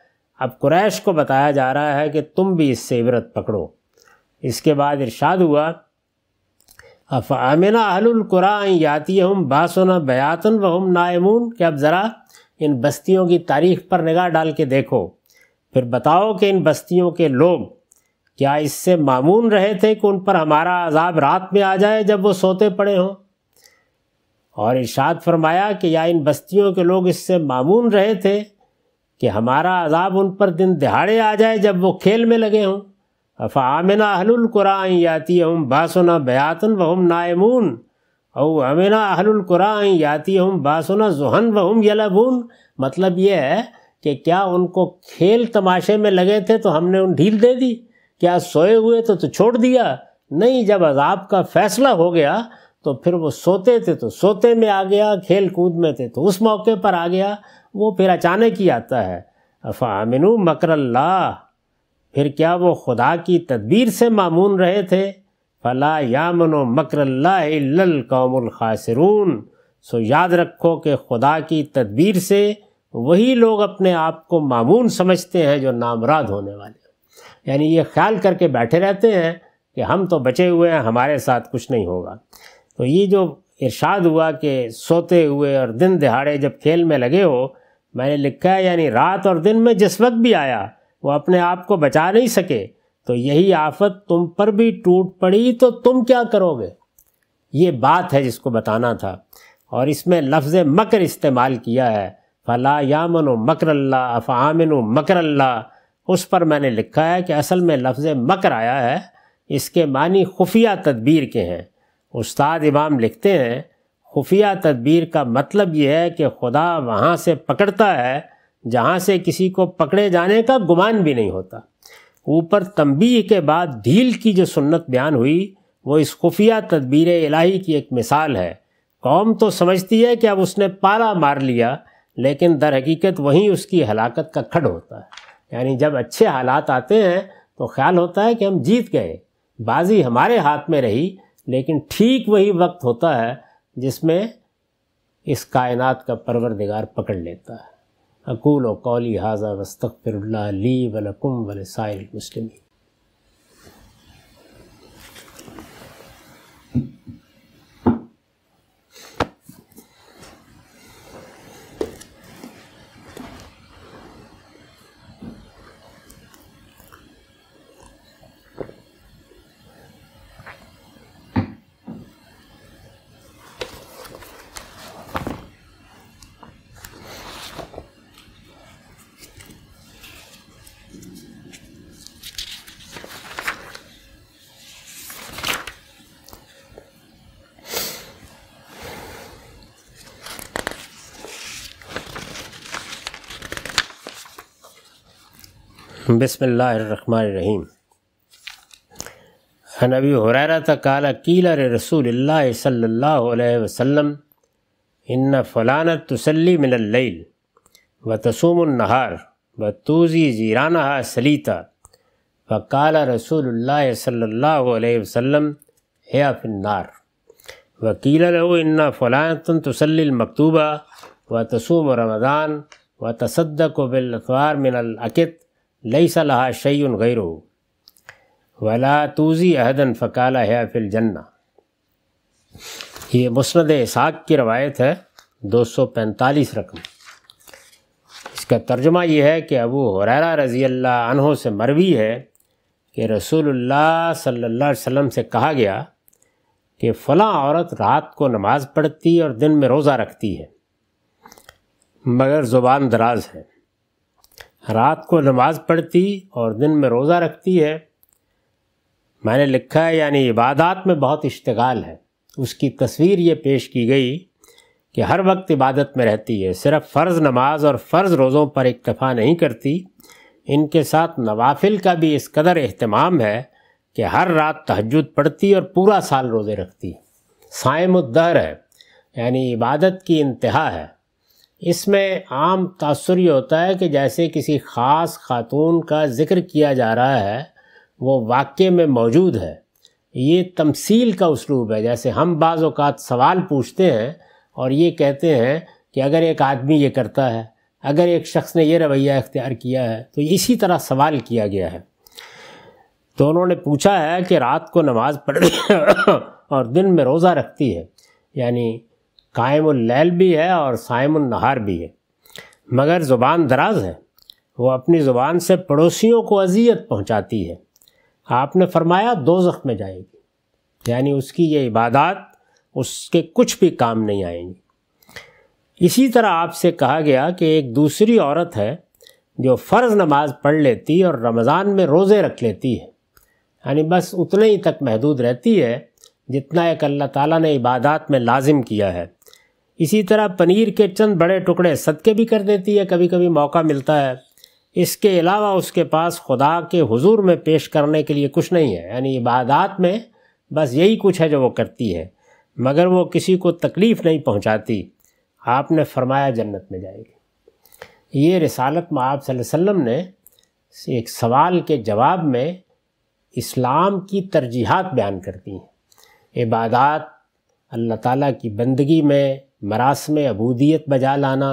अब कुरैश को बताया जा रहा है कि तुम भी इससे इबरत पकड़ो इसके बाद इरशाद हुआ अफ आमिना अहलकुरान याती हम बासना बयातन व हम नायमून कि अब ज़रा इन बस्तियों की तारीख पर निगाह डाल के देखो फिर बताओ कि इन बस्तियों के लोग क्या इससे मामून रहे थे कि उन पर हमारा अजाब रात में आ जाए जब वो सोते पड़े हों और इर्शाद फरमाया कि या इन बस्तियों के लोग इससे मामून रहे थे कि हमारा अजाब उन पर दिन दिहाड़े आ जाए जब वो खेल में लगे हों अफ़ामिना अहलुल्कुरान याती हम बासना बयातन वहम नायमून और अमिना अहलुल्कुरान याती हम बासना जुहन वहम यलबून मतलब ये है कि क्या उनको खेल तमाशे में लगे थे तो हमने उन ढील दे दी क्या सोए हुए तो तो छोड़ दिया नहीं जब अजाब का फैसला हो गया तो फिर वो सोते थे तो सोते में आ गया खेल कूद में थे तो उस मौके पर आ गया वो फिर अचानक ही आता है फ़ामिन मकर फिर क्या वो खुदा की तदबीर से मामून रहे थे फ़ला यामनो मकरल्लाकौमुल खासरून सो याद रखो कि खुदा की तदबीर से वही लोग अपने आप को मामून समझते हैं जो नामराद होने वाले यानी ये ख्याल करके बैठे रहते हैं कि हम तो बचे हुए हैं हमारे साथ कुछ नहीं होगा तो ये जो इरशाद हुआ कि सोते हुए और दिन दिहाड़े जब खेल में लगे हो मैंने लिखा है यानी रात और दिन में जिस वक्त भी आया वो अपने आप को बचा नहीं सके तो यही आफत तुम पर भी टूट पड़ी तो तुम क्या करोगे ये बात है जिसको बताना था और इसमें लफ्ज़ मकर इस्तेमाल किया है फला यामन मकर अल्लाह अफ़ामिन मकर अल्लाह उस पर मैंने लिखा है कि असल में लफ्ज़ मकर आया है इसके मानी खुफिया तदबीर के हैं उस्ताद इमाम लिखते हैं खुफिया तदबीर का मतलब यह है कि खुदा वहाँ से पकड़ता है जहाँ से किसी को पकड़े जाने का गुमान भी नहीं होता ऊपर तंबी के बाद ढील की जो सुन्नत बयान हुई वो इस खुफिया तदबीर इलाही की एक मिसाल है कौम तो समझती है कि अब उसने पाला मार लिया लेकिन दर हकीकत वहीं उसकी हलाकत का खड़ होता है यानी जब अच्छे हालात आते हैं तो ख्याल होता है कि हम जीत गए बाजी हमारे हाथ में रही लेकिन ठीक वही वक्त होता है जिसमें इस कायनात का परवरदिगार पकड़ लेता है अकूल कौली हाजा वस्तक फिर ली वलकुम वल साइल मुस्लिमी बसमीम नबी हुररा तकाल कीलर रसूल सल्ला वसम इन फ़लानत तसली मिनल व तसूमनहार व तूज़ी जीराना सलीता फ़काल रसूल सल्ला वसम है फ़िन्नार वकील लो इन्ना फ़लानतन तसली मकतूबा व तसूम रमदान व तसदक बिलवार मिनल अकत लई सलाह शैन गैरो वला तूज़ी अहदन फ़काल है फिल जन्ना ये मुस्ंद साक की रवायत है 245 रकम इसका तर्जुमा यह है कि अबू हुरैरा रज़ी अल्लाह अनहों से मरवी है कि रसूलुल्लाह सल्लल्लाहु अलैहि वसल्लम से कहा गया कि फ़लाँ औरत रात को नमाज़ पढ़ती और दिन में रोज़ा रखती है मगर ज़ुबान दराज है रात को नमाज़ पढ़ती और दिन में रोज़ा रखती है मैंने लिखा है यानी इबादत में बहुत इश्तगाल है उसकी तस्वीर ये पेश की गई कि हर वक्त इबादत में रहती है सिर्फ फ़र्ज़ नमाज और फ़र्ज़ रोज़ों पर इक्तफ़ा नहीं करती इनके साथ नवाफिल का भी इस कदर अहतमाम है कि हर रात तहजद पढ़ती और पूरा साल रोज़े रखती सायम है यानी इबादत की इंतहा है इसमें आम तसर ये होता है कि जैसे किसी ख़ास खातून का ज़िक्र किया जा रहा है वो वाक्य में मौजूद है ये तमसील का उसलूब है जैसे हम बाज़ात सवाल पूछते हैं और ये कहते हैं कि अगर एक आदमी ये करता है अगर एक शख्स ने यह रवैया इख्तियार किया है तो इसी तरह सवाल किया गया है तो उन्होंने पूछा है कि रात को नमाज़ पढ़ और दिन में रोज़ा रखती है यानी कायम लैल भी है और सायम नहार भी है मगर ज़ुबान दराज है वो अपनी ज़ुबान से पड़ोसियों को अजियत पहुंचाती है आपने फरमाया दो ज़ख्म में जाएगी यानी उसकी ये इबादत उसके कुछ भी काम नहीं आएंगी इसी तरह आपसे कहा गया कि एक दूसरी औरत है जो फ़र्ज़ नमाज पढ़ लेती और रमज़ान में रोज़े रख लेती है यानी बस उतने ही तक महदूद रहती है जितना एक अल्लाह ताला ने इबादत में लाजिम किया है इसी तरह पनीर के चंद बड़े टुकड़े सदके भी कर देती है कभी कभी मौका मिलता है इसके अलावा उसके पास खुदा के हुजूर में पेश करने के लिए कुछ नहीं है यानी इबादत में बस यही कुछ है जो वो करती है मगर वो किसी को तकलीफ़ नहीं पहुंचाती आपने फरमाया जन्नत में जाएगी ये रिसालत में आप वसल्लम ने एक सवाल के जवाब में इस्लाम की तरजीहत बयान कर दी हैं इबादत अल्लाह ताला की बंदगी में मरास में अबूदियत बजा लाना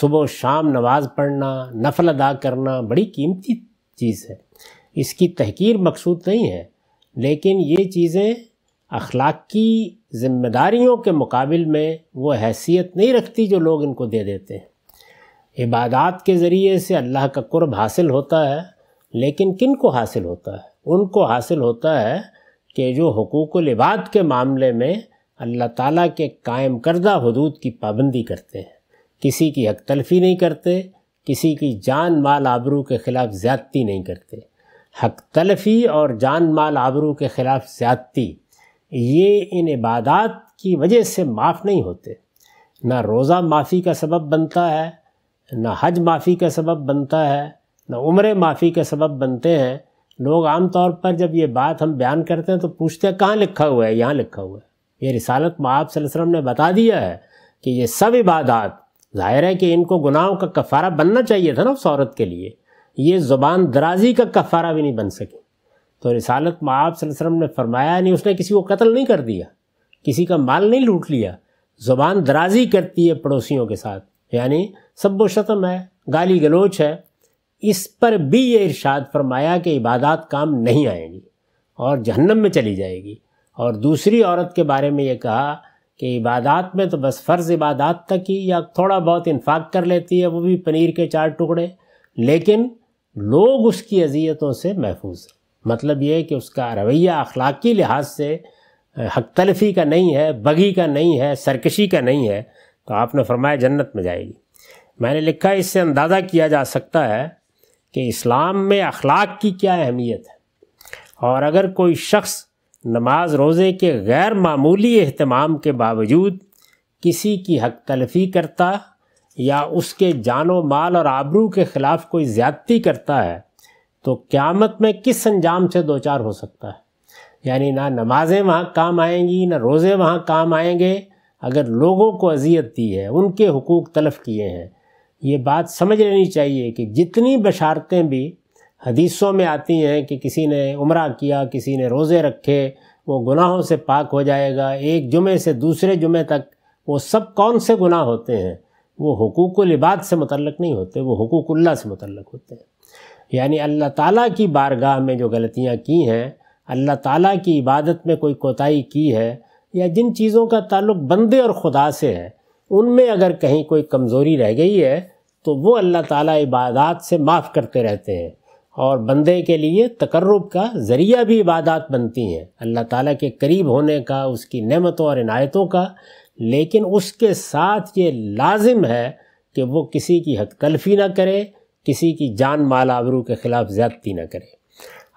सुबह शाम नमाज पढ़ना नफल अदा करना बड़ी कीमती चीज़ है इसकी तहकीर मकसूद नहीं है लेकिन ये चीज़ें अखलाकी ज़िम्मेदारियों के मुकाबल में वो हैसियत नहीं रखती जो लोग इनको दे देते हैं इबादत के ज़रिए से अल्लाह का कुर्ब हासिल होता है लेकिन किन को हासिल होता है उनको हासिल होता है कि जो हकूक़ लिबाद के मामले में अल्लाह ताला के कायम करदा हदूद की पाबंदी करते हैं किसी की हक तलफी नहीं करते किसी की जान माल आबरू के ख़िलाफ़ ज़्यादती नहीं करते हक तलफी और जान माल आबरू के ख़िलाफ़ ज़्यादती ये इन इबादत की वजह से माफ़ नहीं होते ना रोज़ा माफ़ी का सबब बनता है ना हज माफ़ी का सबब बनता है ना उम्र माफ़ी का सबब बनते हैं लोग आम तौर पर जब ये बात हम बयान करते हैं तो पूछते हैं कहाँ लिखा हुआ है यहाँ लिखा हुआ है ये रिसालत में आप वसल्लम ने बता दिया है कि ये सब इबादात जाहिर है कि इनको गुनाहों का कफ़ारा बनना चाहिए था ना उस औरत के लिए ये ज़ुबान दराजी का कफ़ारा भी नहीं बन सकी तो रिसालत में आप वसल्लम ने फरमाया नहीं उसने किसी को कत्ल नहीं कर दिया किसी का माल नहीं लूट लिया ज़ुबान दराजी करती है पड़ोसियों के साथ यानी सब्बो शतम है गाली गलोच है इस पर भी ये इरशाद फरमाया कि इबादत काम नहीं आएगी और जहन्नम में चली जाएगी और दूसरी औरत के बारे में ये कहा कि इबादत में तो बस फ़र्ज़ इबादत तक ही या थोड़ा बहुत इन्फाक कर लेती है वो भी पनीर के चार टुकड़े लेकिन लोग उसकी अजियतों से महफूज हैं मतलब ये है कि उसका रवैया अखलाकी लिहाज से हक तलफी का नहीं है बगी का नहीं है सरकशी का नहीं है तो आपने फरमाया जन्नत में जाएगी मैंने लिखा इससे अंदाज़ा किया जा सकता है कि इस्लाम में अखलाक की क्या अहमियत है और अगर कोई शख्स नमाज रोज़े के गैर मामूली अहतमाम के बावजूद किसी की हक तलफी करता या उसके जानो माल और आबरू के ख़िलाफ़ कोई ज़्यादती करता है तो क़्यामत में किस अंजाम से दो चार हो सकता है यानी ना नमाज़ें वहाँ काम आएंगी ना रोज़े वहाँ काम आएंगे अगर लोगों को अजियत दी है उनके हकूक़ तलफ़ किए हैं ये बात समझ लेनी चाहिए कि जितनी बशारतें भी हदीसों में आती हैं कि किसी ने उम्र किया किसी ने रोज़े रखे वो गुनाहों से पाक हो जाएगा एक जुमे से दूसरे जुमे तक वो सब कौन से गुनाह होते हैं वो हकूक़ लिबाद से मतलब नहीं होते वो हकूक़ल्ला से मतलब होते हैं यानी अल्लाह ताला की बारगाह में जो गलतियाँ की हैं अल्लाह ताला की इबादत में कोई कोताही की है या जिन चीज़ों का ताल्लुक बंदे और खुदा से है उनमें अगर कहीं कोई कमज़ोरी रह गई है तो वो अल्लाह ताला इबादत से माफ़ करते रहते हैं और बंदे के लिए तकर्रब का ज़रिया भी इबादत बनती हैं अल्लाह ताला के करीब होने का उसकी नेमतों और इनायतों का लेकिन उसके साथ ये लाजिम है कि वो किसी की हक तलफी ना करे किसी की जान माल आबरू के ख़िलाफ़ ज़्यादती ना करे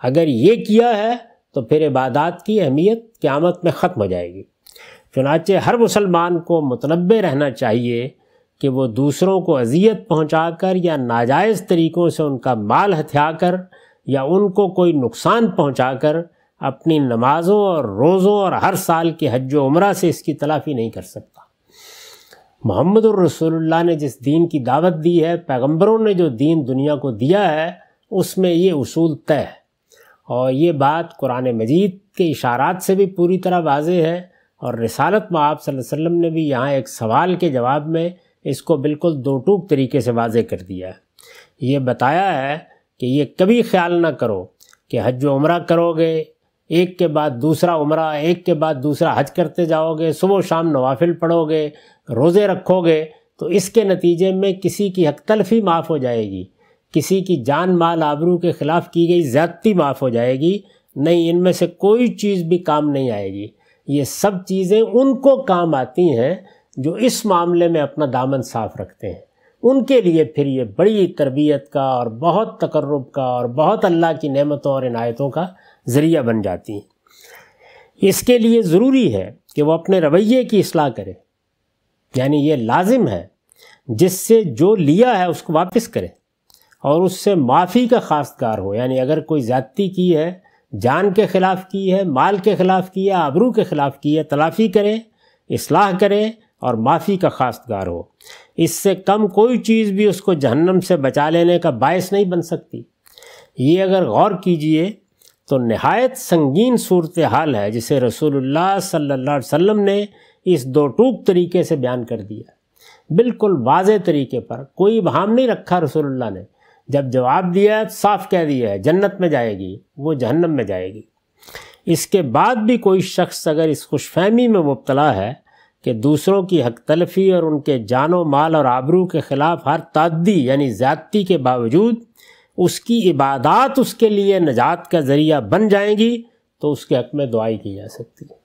अगर ये किया है तो फिर इबादत की अहमियत क़्यामत में ख़त्म हो जाएगी चुनाचे हर मुसलमान को मतलब रहना चाहिए कि वो दूसरों को अजियत पहुँचा कर या नाजायज़ तरीक़ों से उनका माल कर या उनको कोई नुकसान पहुँचा कर अपनी नमाज़ों और रोज़ों और हर साल के हज उम्र से इसकी तलाफ़ी नहीं कर सकता मोहम्मद रसोल्ला ने जिस दीन की दावत दी है पैगम्बरों ने जो दीन दुनिया को दिया है उसमें ये उसूल तय है और ये बात कुरान मजीद के इशारात से भी पूरी तरह वाज है और रसालत में आप वसल्लम ने भी यहाँ एक सवाल के जवाब में इसको बिल्कुल दो टूक तरीके से वाजे कर दिया है ये बताया है कि ये कभी ख्याल ना करो कि हज उम्र करोगे एक के बाद दूसरा उम्र एक के बाद दूसरा हज करते जाओगे सुबह शाम नवाफिल पढ़ोगे रोज़े रखोगे तो इसके नतीजे में किसी की हक तलफी माफ़ हो जाएगी किसी की जान माल आबरू के ख़िलाफ़ की गई ज़्यादती माफ़ हो जाएगी नहीं इनमें से कोई चीज़ भी काम नहीं आएगी ये सब चीज़ें उनको काम आती हैं जो इस मामले में अपना दामन साफ रखते हैं उनके लिए फिर ये बड़ी तरबियत का और बहुत तकर्रब का और बहुत अल्लाह की नेमतों और इनायतों का ज़रिया बन जाती हैं इसके लिए ज़रूरी है कि वह अपने रवैये की असलाह करें यानी ये लाजिम है जिससे जो लिया है उसको वापस करे और उससे माफ़ी का खासकार हो यानी अगर कोई ज़्यादती की है जान के ख़िलाफ़ की है माल के ख़िलाफ़ की है आबरू के ख़िलाफ़ की है तलाफ़ी करें इसलाह करें और माफ़ी का खासगार हो इससे कम कोई चीज़ भी उसको जहन्नम से बचा लेने का बायस नहीं बन सकती ये अगर गौर कीजिए तो नहायत संगीन सूरत हाल है जिसे रसूलुल्लाह सल्लल्लाहु अलैहि वसल्लम ने इस दो टूक तरीके से बयान कर दिया बिल्कुल वाज तरीके पर कोई भाम नहीं रखा रसूलुल्लाह ने जब जवाब दिया साफ कह दिया है जन्नत में जाएगी वो जहन्नम में जाएगी इसके बाद भी कोई शख्स अगर इस खुशफहमी में मुबतला है कि दूसरों की हक तलफी और उनके जानो माल और आबरू के ख़िलाफ़ हर तादी यानी ज़्यादती के बावजूद उसकी इबादत उसके लिए नजात का ज़रिया बन जाएंगी तो उसके हक में दुआई की जा सकती है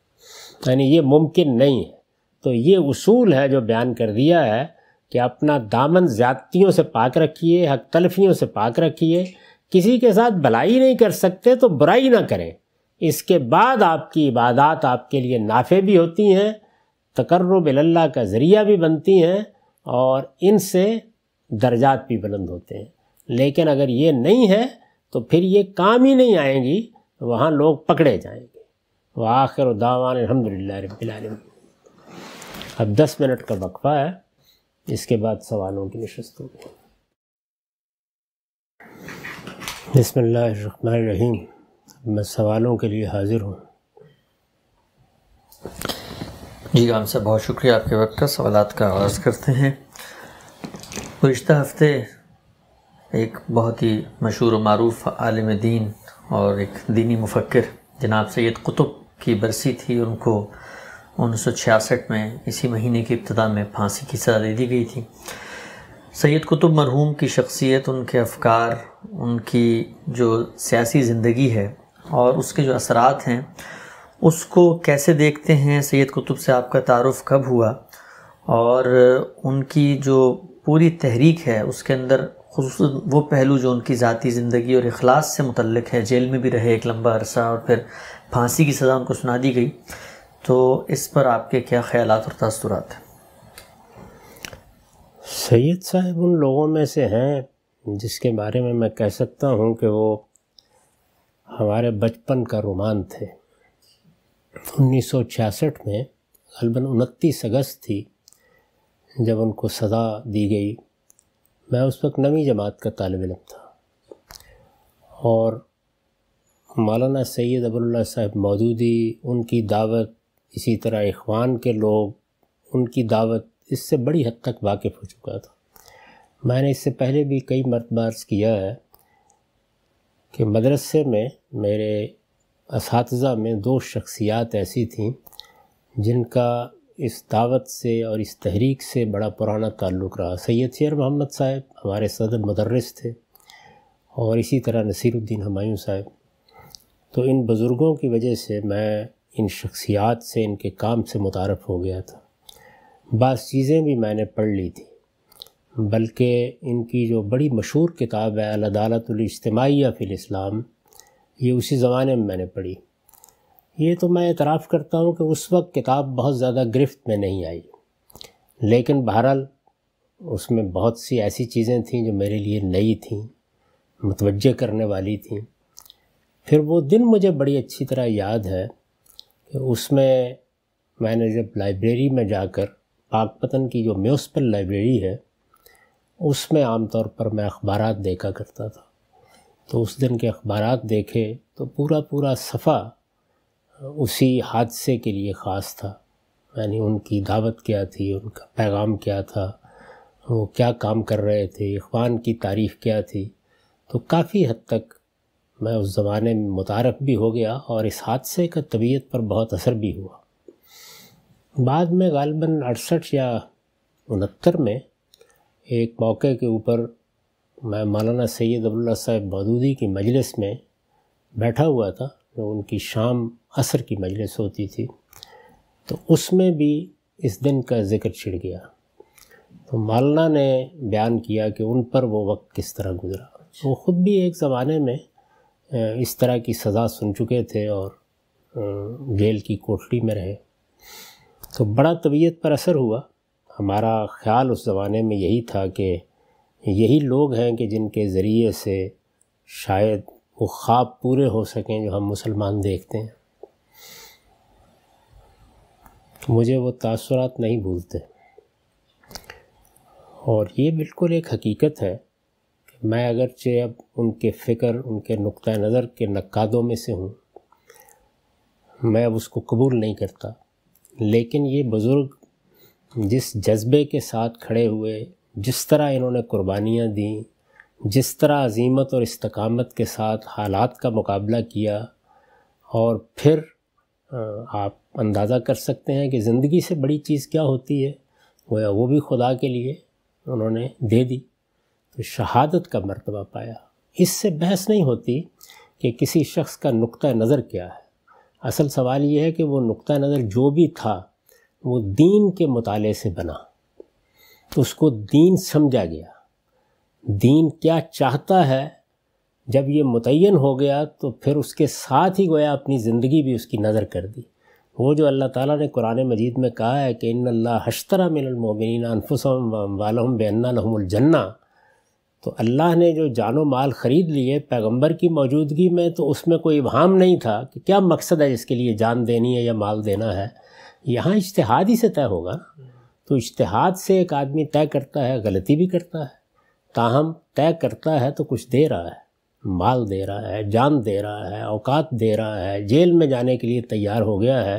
यानी ये मुमकिन नहीं है तो ये उसूल है जो बयान कर दिया है कि अपना दामन ज़्यादतियों से पाक रखिए हक तलफियों से पाक रखिए किसी के साथ भलाई नहीं कर सकते तो बुराई ना करें इसके बाद आपकी इबादत आपके लिए नाफे भी होती हैं तकर्रब अल्लाह का ज़रिया भी बनती हैं और इनसे दर्जात भी बुलंद होते हैं लेकिन अगर ये नहीं है तो फिर ये काम ही नहीं आएंगी तो वहाँ लोग पकड़े जाएंगे वह आखिर दावान अलहमदिल्ला अब दस मिनट का वक्फा है इसके बाद सवालों की नशस्त होगी बसमीम मैं सवालों के लिए हाज़िर हूँ जी हम सब बहुत शुक्रिया आपके वक्त का सवाल का आगाज़ करते हैं गुज्त हफ्ते एक बहुत ही मशहूर मरूफ आलम दीन और एक दीनी मुफक्र जनाब सैद कुतुब की बरसी थी उनको उन्नीस में इसी महीने की इब्तदा में फांसी की सज़ा दे दी गई थी सैद कुतुब मरहूम की शख्सियत उनके अफकार उनकी जो सियासी ज़िंदगी है और उसके जो असरात हैं उसको कैसे देखते हैं सैयद कुतुब से आपका तारफ़ कब हुआ और उनकी जो पूरी तहरीक है उसके अंदर खसूस वो पहलू जो उनकी ज़ाती ज़िंदगी और अखलास से मुतलक है जेल में भी रहे एक लंबा अरसा और फिर फांसी की सज़ा उनको सुना दी गई तो इस पर आपके क्या ख्याल और तस्वुरात हैं सैयद साहब उन लोगों में से हैं जिसके बारे में मैं कह सकता हूँ कि वो हमारे बचपन का रोमान थे उन्नीस में गलबन उनतीस अगस्त थी जब उनको सज़ा दी गई मैं उस वक्त नवी जमात का तालब इलम था और मौलाना सैद अबुल्ला साहब मौजूदी उनकी दावत इसी तरह इखवान के लोग उनकी दावत इससे बड़ी हद तक वाकिफ़ हो चुका था मैंने इससे पहले भी कई मरतबार्स किया है कि मदरसे में मेरे इस में दो शख्सियात ऐसी थीं जिनका इस दावत से और इस तहरीक से बड़ा पुराना ताल्लुक़ रहा सैयद शेर मोहम्मद साहब हमारे सदर मदरस थे और इसी तरह नसीरुद्दीन हमायूं साहब तो इन बुज़ुर्गों की वजह से मैं इन शख्सियात से इनके काम से मुतारफ़ हो गया था बास चीज़ें भी मैंने पढ़ ली थी बल्कि इनकी जो बड़ी मशहूर किताब है अदालतमाइया फ़िल इस्लाम ये उसी ज़माने में मैंने पढ़ी ये तो मैं इतराफ़ करता हूँ कि उस वक्त किताब बहुत ज़्यादा गिरफ्त में नहीं आई लेकिन बहरहाल उसमें बहुत सी ऐसी चीज़ें थीं जो मेरे लिए नई थीं मुतवजह करने वाली थीं फिर वो दिन मुझे बड़ी अच्छी तरह याद है कि उसमें मैंने जब लाइब्रेरी में जाकर पाकपतन की जो म्यूसपल लाइब्रेरी है उसमें आमतौर पर मैं अखबार देखा करता था तो उस दिन के अखबार देखे तो पूरा पूरा सफ़ा उसी हादसे के लिए ख़ास था यानी उनकी दावत क्या थी उनका पैगाम क्या था वो क्या काम कर रहे थे अखबान की तारीफ़ क्या थी तो काफ़ी हद तक मैं उस ज़माने में मुतारफ़ भी हो गया और इस हादसे का तबीयत पर बहुत असर भी हुआ बाद में गालबन अड़सठ या उनहत्तर में एक मौके के ऊपर मैं मौलाना सैद अब्दुल्ला साहब मदूदी की मजलिस में बैठा हुआ था जो उनकी शाम असर की मजलिस होती थी तो उसमें भी इस दिन का जिक्र छिड़ गया तो मौलाना ने बयान किया कि उन पर वो वक्त किस तरह गुजरा वो ख़ुद भी एक ज़माने में इस तरह की सज़ा सुन चुके थे और जेल की कोठरी में रहे तो बड़ा तबीयत पर असर हुआ हमारा ख्याल उस ज़माने में यही था कि यही लोग हैं कि जिनके ज़रिए से शायद वो ख्वाब पूरे हो सकें जो हम मुसलमान देखते हैं मुझे वो तासरात नहीं भूलते और ये बिल्कुल एक हकीकत है कि मैं अगरचे अब उनके फ़िक्र उनके नुक़ नज़र के नक्कादों में से हूँ मैं अब उसको कबूल नहीं करता लेकिन ये बुज़ुर्ग जिस जज्बे के साथ खड़े हुए जिस तरह इन्होंने कुर्बानियाँ दी जिस तरह अजीमत और इस्तकामत के साथ हालात का मुकाबला किया और फिर आप अंदाज़ा कर सकते हैं कि ज़िंदगी से बड़ी चीज़ क्या होती है गोया वो भी खुदा के लिए उन्होंने दे दी तो शहादत का मरतबा पाया इससे बहस नहीं होती कि किसी शख्स का नुक़ नज़र क्या है असल सवाल ये है कि वो नुक़ नज़र जो भी था वो दीन के मुताले से बना तो उसको दीन समझा गया दीन क्या चाहता है जब ये मुतन हो गया तो फिर उसके साथ ही गोया अपनी ज़िंदगी भी उसकी नज़र कर दी वो जो अल्लाह ताला ने कुरान मजीद में कहा है कि इन अल्लाह हशतरा मिलमिन अनफुसम वालम बेन्ना तो अल्लाह ने जो जानो माल ख़रीद लिए पैगंबर की मौजूदगी में तो उसमें कोई इबाम नहीं था कि क्या मकसद है जिसके लिए जान देनी है या माल देना है यहाँ इश्तहादी से तय होगा ना तो इश्तहाद से एक आदमी तय करता है गलती भी करता है ताहम तय करता है तो कुछ दे रहा है माल दे रहा है जान दे रहा है औकात दे रहा है जेल में जाने के लिए तैयार हो गया है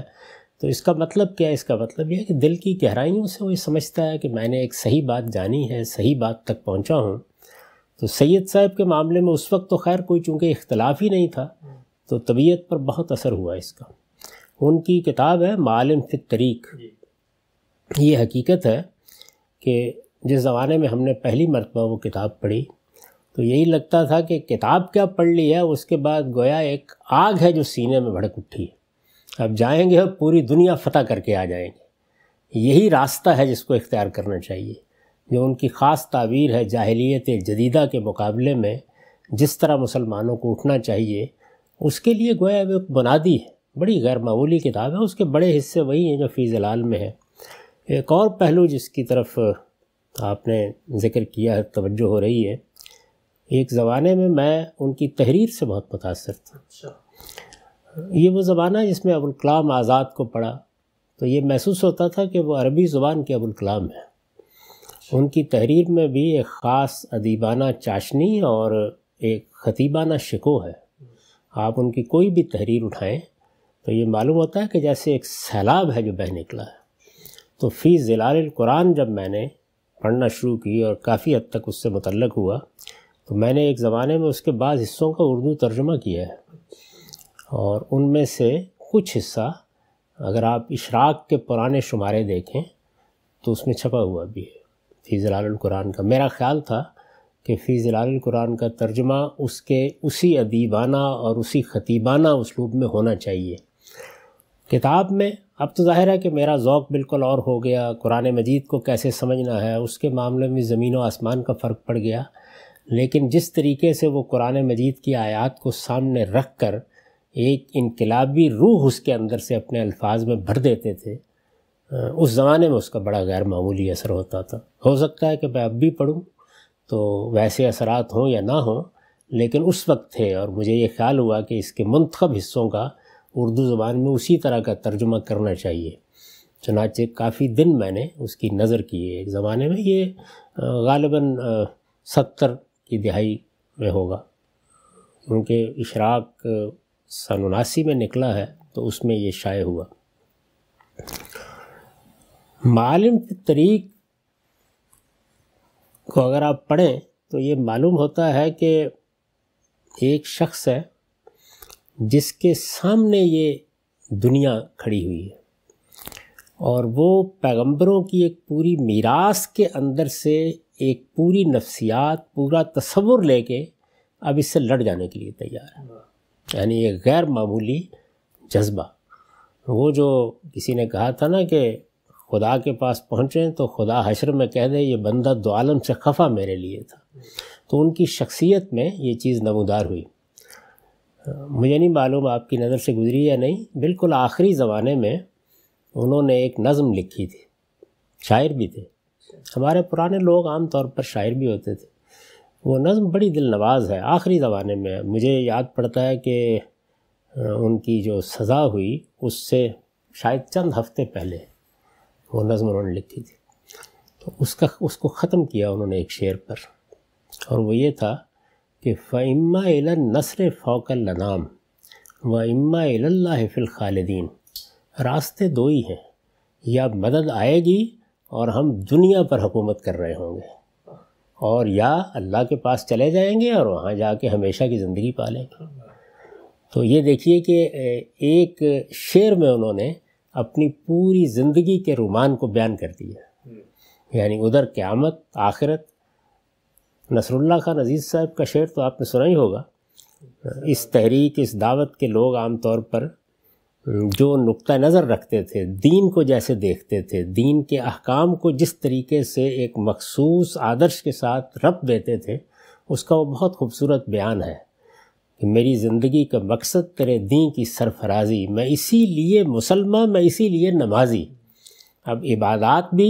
तो इसका मतलब क्या है इसका मतलब यह है कि दिल की गहराइयों से वो समझता है कि मैंने एक सही बात जानी है सही बात तक पहुंचा हूँ तो सैयद साहब के मामले में उस वक्त तो खैर कोई चूँकि इख्तलाफ ही नहीं था तो तबीयत पर बहुत असर हुआ इसका उनकी किताब है मालम तरीक ये हकीकत है कि जिस ज़माने में हमने पहली मरतबा वो किताब पढ़ी तो यही लगता था कि किताब क्या पढ़ ली है उसके बाद गोया एक आग है जो सीने में भड़क उठी है अब जाएंगे और पूरी दुनिया फतह करके आ जाएंगे यही रास्ता है जिसको इख्तियार करना चाहिए जो उनकी ख़ास ताबीर है जाहलीत जदीदा के मुकाबले में जिस तरह मुसलमानों को उठना चाहिए उसके लिए गोया एक बुनादी है बड़ी गैरमामूली किताब है उसके बड़े हिस्से वही हैं जो फ़ी में है एक और पहलू जिसकी तरफ आपने ज़िक्र किया है तवज्जो हो रही है एक ज़माने में मैं उनकी तहरीर से बहुत मुतासर था अच्छा। ये वो ज़माना जिसमें अबुलकलाम आज़ाद को पढ़ा तो ये महसूस होता था कि वो अरबी ज़ुबान के अबुलकलाम हैं है अच्छा। उनकी तहरीर में भी एक ख़ास अदीबाना चाशनी और एक खतीबाना शिको है आप उनकी कोई भी तहरीर उठाएं तो ये मालूम होता है कि जैसे एक सैलाब है जो बह निकला है तो फ़ी ज़िलाल कुरान जब मैंने पढ़ना शुरू की और काफ़ी हद तक उससे मतलब हुआ तो मैंने एक ज़माने में उसके बाद हिस्सों का उर्दू तर्जमा किया है और उनमें से कुछ हिस्सा अगर आप इशराक के पुराने शुमारे देखें तो उसमें छपा हुआ भी है फ़ी ज़िलाल कुरान का मेरा ख्याल था कि फ़ी ज़िलाल कुरान का तर्जमा उसके उसी अदीबाना और उसी ख़तीबाना उसलूब में होना चाहिए किताब में अब तो ज़ाहिर है कि मेरा ौक बिल्कुल और हो गया कुरान मजीद को कैसे समझना है उसके मामले में ज़मीन व आसमान का फ़र्क पड़ गया लेकिन जिस तरीके से वो कुरान मजीद की आयात को सामने रख कर एक इनकलाबी रूह उसके अंदर से अपने अल्फाज में भर देते थे उस ज़माने में उसका बड़ा गैर मामूली असर होता था हो सकता है कि मैं अब भी पढ़ूँ तो वैसे असरात हों या ना हों लेकिन उस वक्त थे और मुझे ये ख्याल हुआ कि इसके मंतखब हिस्सों का उर्दू ज़बान में उसी तरह का तर्जुमा करना चाहिए चनाचे काफ़ी दिन मैंने उसकी नज़र की है एक ज़माने में ये गालिबा सत्तर की दिहाई में होगा उनके इशराक सन उनासी में निकला है तो उसमें ये शाये हुआ मालम तरीक को अगर आप पढ़ें तो ये मालूम होता है कि एक शख्स है जिसके सामने ये दुनिया खड़ी हुई है और वो पैगंबरों की एक पूरी मीरास के अंदर से एक पूरी नफ्सियात पूरा तस्वुर लेके अब इससे लड़ जाने के लिए तैयार है यानी ये गैर मामूली जज्बा वो जो किसी ने कहा था ना कि खुदा के पास पहुँचें तो खुदा हशर में कह दे ये बंदा दो आलम से खफा मेरे लिए था तो उनकी शख्सियत में ये चीज़ नमदार हुई मुझे नहीं मालूम आपकी नज़र से गुजरी या नहीं बिल्कुल आखिरी ज़माने में उन्होंने एक नज़म लिखी थी शायर भी थे हमारे पुराने लोग आम तौर पर शायर भी होते थे वो नज़म बड़ी दिल नवाज़ है आखिरी ज़माने में मुझे याद पड़ता है कि उनकी जो सज़ा हुई उससे शायद चंद हफ्ते पहले वो नज़म उन्होंने लिखी थी तो उसका उसको ख़त्म किया उन्होंने एक शेर पर और वो ये था कि फ़ैम्मा नसर फ़ौकल लदाम व इम्मा फ़िल ख़ालदीन रास्ते दो ही हैं या मदद आएगी और हम दुनिया पर हुकूमत कर रहे होंगे और या अल्लाह के पास चले जाएंगे और वहाँ जाके हमेशा की ज़िंदगी पालेंगे तो ये देखिए कि एक शेर में उन्होंने अपनी पूरी ज़िंदगी के रुमान को बयान कर दिया यानी उधर क़्यामत आखिरत नसरुल्ला खान अजीज़ साहब का शेर तो आपने सुना ही होगा इस तहरीक इस दावत के लोग आम तौर पर जो नुक़ नज़र रखते थे दीन को जैसे देखते थे दीन के अहकाम को जिस तरीके से एक मखसूस आदर्श के साथ रब देते थे उसका वो बहुत खूबसूरत बयान है कि मेरी ज़िंदगी का मकसद तेरे दीन की सरफराजी मैं इसी लिए मुसलमान मैं इसी लिए नमाजी अब इबादत भी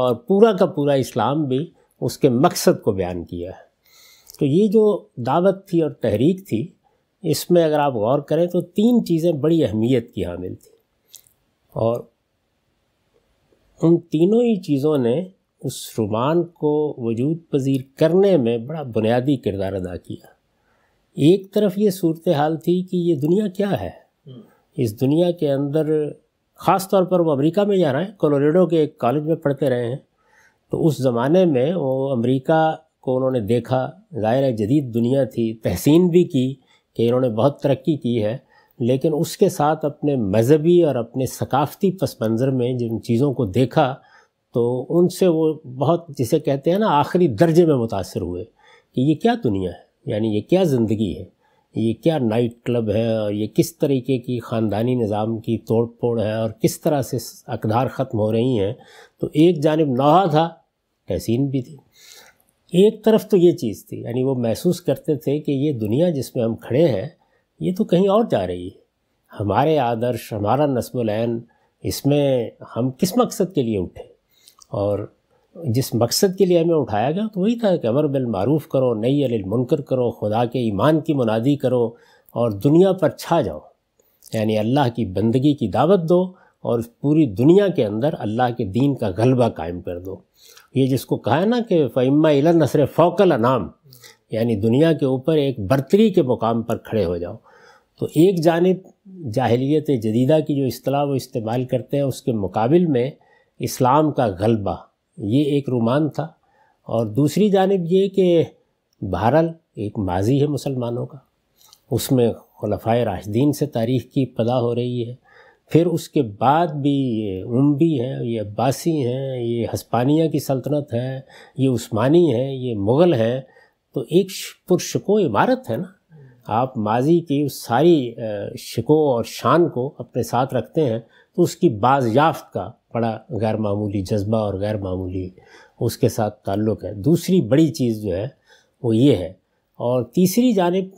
और पूरा का पूरा इस्लाम भी उसके मकसद को बयान किया है तो ये जो दावत थी और तहरीक थी इसमें अगर आप गौर करें तो तीन चीज़ें बड़ी अहमियत की हामिल थी और उन तीनों ही चीज़ों ने उस रुमान को वजूद पजीर करने में बड़ा बुनियादी किरदार अदा किया एक तरफ ये सूरत हाल थी कि ये दुनिया क्या है इस दुनिया के अंदर ख़ास तौर पर वो अमेरिका में जा रहे हैं कोलोरेडो के एक कॉलेज में पढ़ते रहे हैं तो उस ज़माने में वो अमेरिका को उन्होंने देखा ज़ाहिर है जदीद दुनिया थी तहसीन भी की कि इन्होंने बहुत तरक्की की है लेकिन उसके साथ अपने मजहबी और अपने सकाफ़ती पस मंज़र में जिन चीज़ों को देखा तो उनसे वो बहुत जिसे कहते हैं ना आखिरी दर्जे में मुतासर हुए कि ये क्या दुनिया है यानी ये क्या ज़िंदगी है ये क्या नाइट क्लब है और ये किस तरीके की ख़ानदानी निज़ाम की तोड़ फोड़ है और किस तरह से अकदार ख़त्म हो रही हैं तो एक जानब नौहा था हसीन भी थी एक तरफ तो ये चीज़ थी यानी वो महसूस करते थे कि ये दुनिया जिसमें हम खड़े हैं ये तो कहीं और जा रही है हमारे आदर्श हमारा नस्बुलैन इसमें हम किस मकसद के लिए उठे और जिस मकसद के लिए हमें उठाया गया तो वही था कि अमर बिलमारूफ़ करो नई मुनकर करो खुदा के ईमान की मुनादी करो और दुनिया पर छा जाओ यानी अल्लाह की बंदगी की दावत दो और पूरी दुनिया के अंदर अल्लाह के दीन का गलबा कायम कर दो ये जिसको कहा है ना कि फ़ैमा इला नसर फ़ौकल नाम यानी दुनिया के ऊपर एक बर्तरी के मुकाम पर खड़े हो जाओ तो एक जानब जाहलीत जदीदा की जो असलाह वो इस्तेमाल करते हैं उसके मुकाबल में इस्लाम का गलबा ये एक रुमान था और दूसरी जानब ये कि बहरल एक माजी है मुसलमानों का उसमें खलफा राशदीन से तारीख़ की पदा हो रही है फिर उसके बाद भी ये उम्बी हैं ये अब्बासी हैं ये हस्पानिया की सल्तनत है ये उस्मानी हैं ये मुग़ल हैं तो एक पुरशको इमारत है ना आप माजी की उस सारी शिको और शान को अपने साथ रखते हैं तो उसकी बाज़याफ्त का बड़ा गैर मामूली जज्बा और गैर मामूली उसके साथ ताल्लुक़ है दूसरी बड़ी चीज़ जो है वो ये है और तीसरी जानब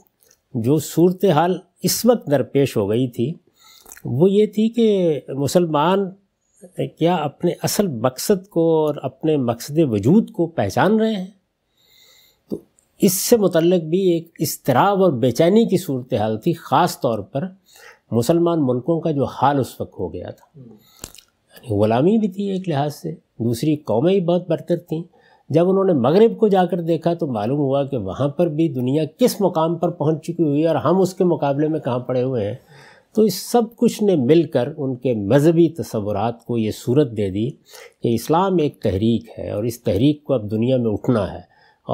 जो सूरत हाल इस वक्त दरपेश हो गई थी वो ये थी कि मुसलमान क्या अपने असल मकसद को और अपने मकसद वजूद को पहचान रहे हैं तो इससे मतलब भी एक इसतराब और बेचैनी की सूरत हाल थी ख़ास तौर पर मुसलमान मुल्कों का जो हाल उस वक्त हो गया था यानी ग़ुलामी भी थी एक लिहाज से दूसरी कौमें ही बहुत बरतर थी जब उन्होंने मगरब को जाकर देखा तो मालूम हुआ कि वहाँ पर भी दुनिया किस मुकाम पर पहुँच चुकी हुई है और हम उसके मुकाबले में कहाँ पड़े हुए हैं तो इस सब कुछ ने मिलकर उनके मजहबी तस्वुरात को ये सूरत दे दी कि इस्लाम एक तहरीक है और इस तहरीक को अब दुनिया में उठना है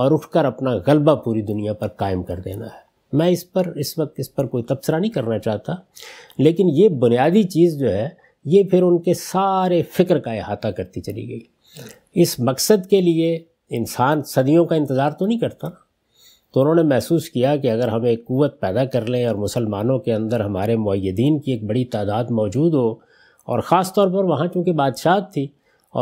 और उठकर अपना गलबा पूरी दुनिया पर कायम कर देना है मैं इस पर इस वक्त इस पर कोई तबसरा नहीं करना चाहता लेकिन ये बुनियादी चीज़ जो है ये फिर उनके सारे फ़िक्र का अहाता करती चली गई इस मकसद के लिए इंसान सदियों का इंतज़ार तो नहीं करता तो उन्होंने महसूस किया कि अगर हम एक क़वत पैदा कर लें और मुसलमानों के अंदर हमारे मैदीन की एक बड़ी तादाद मौजूद हो और ख़ास तौर पर वहाँ चूँकि बादशाह थी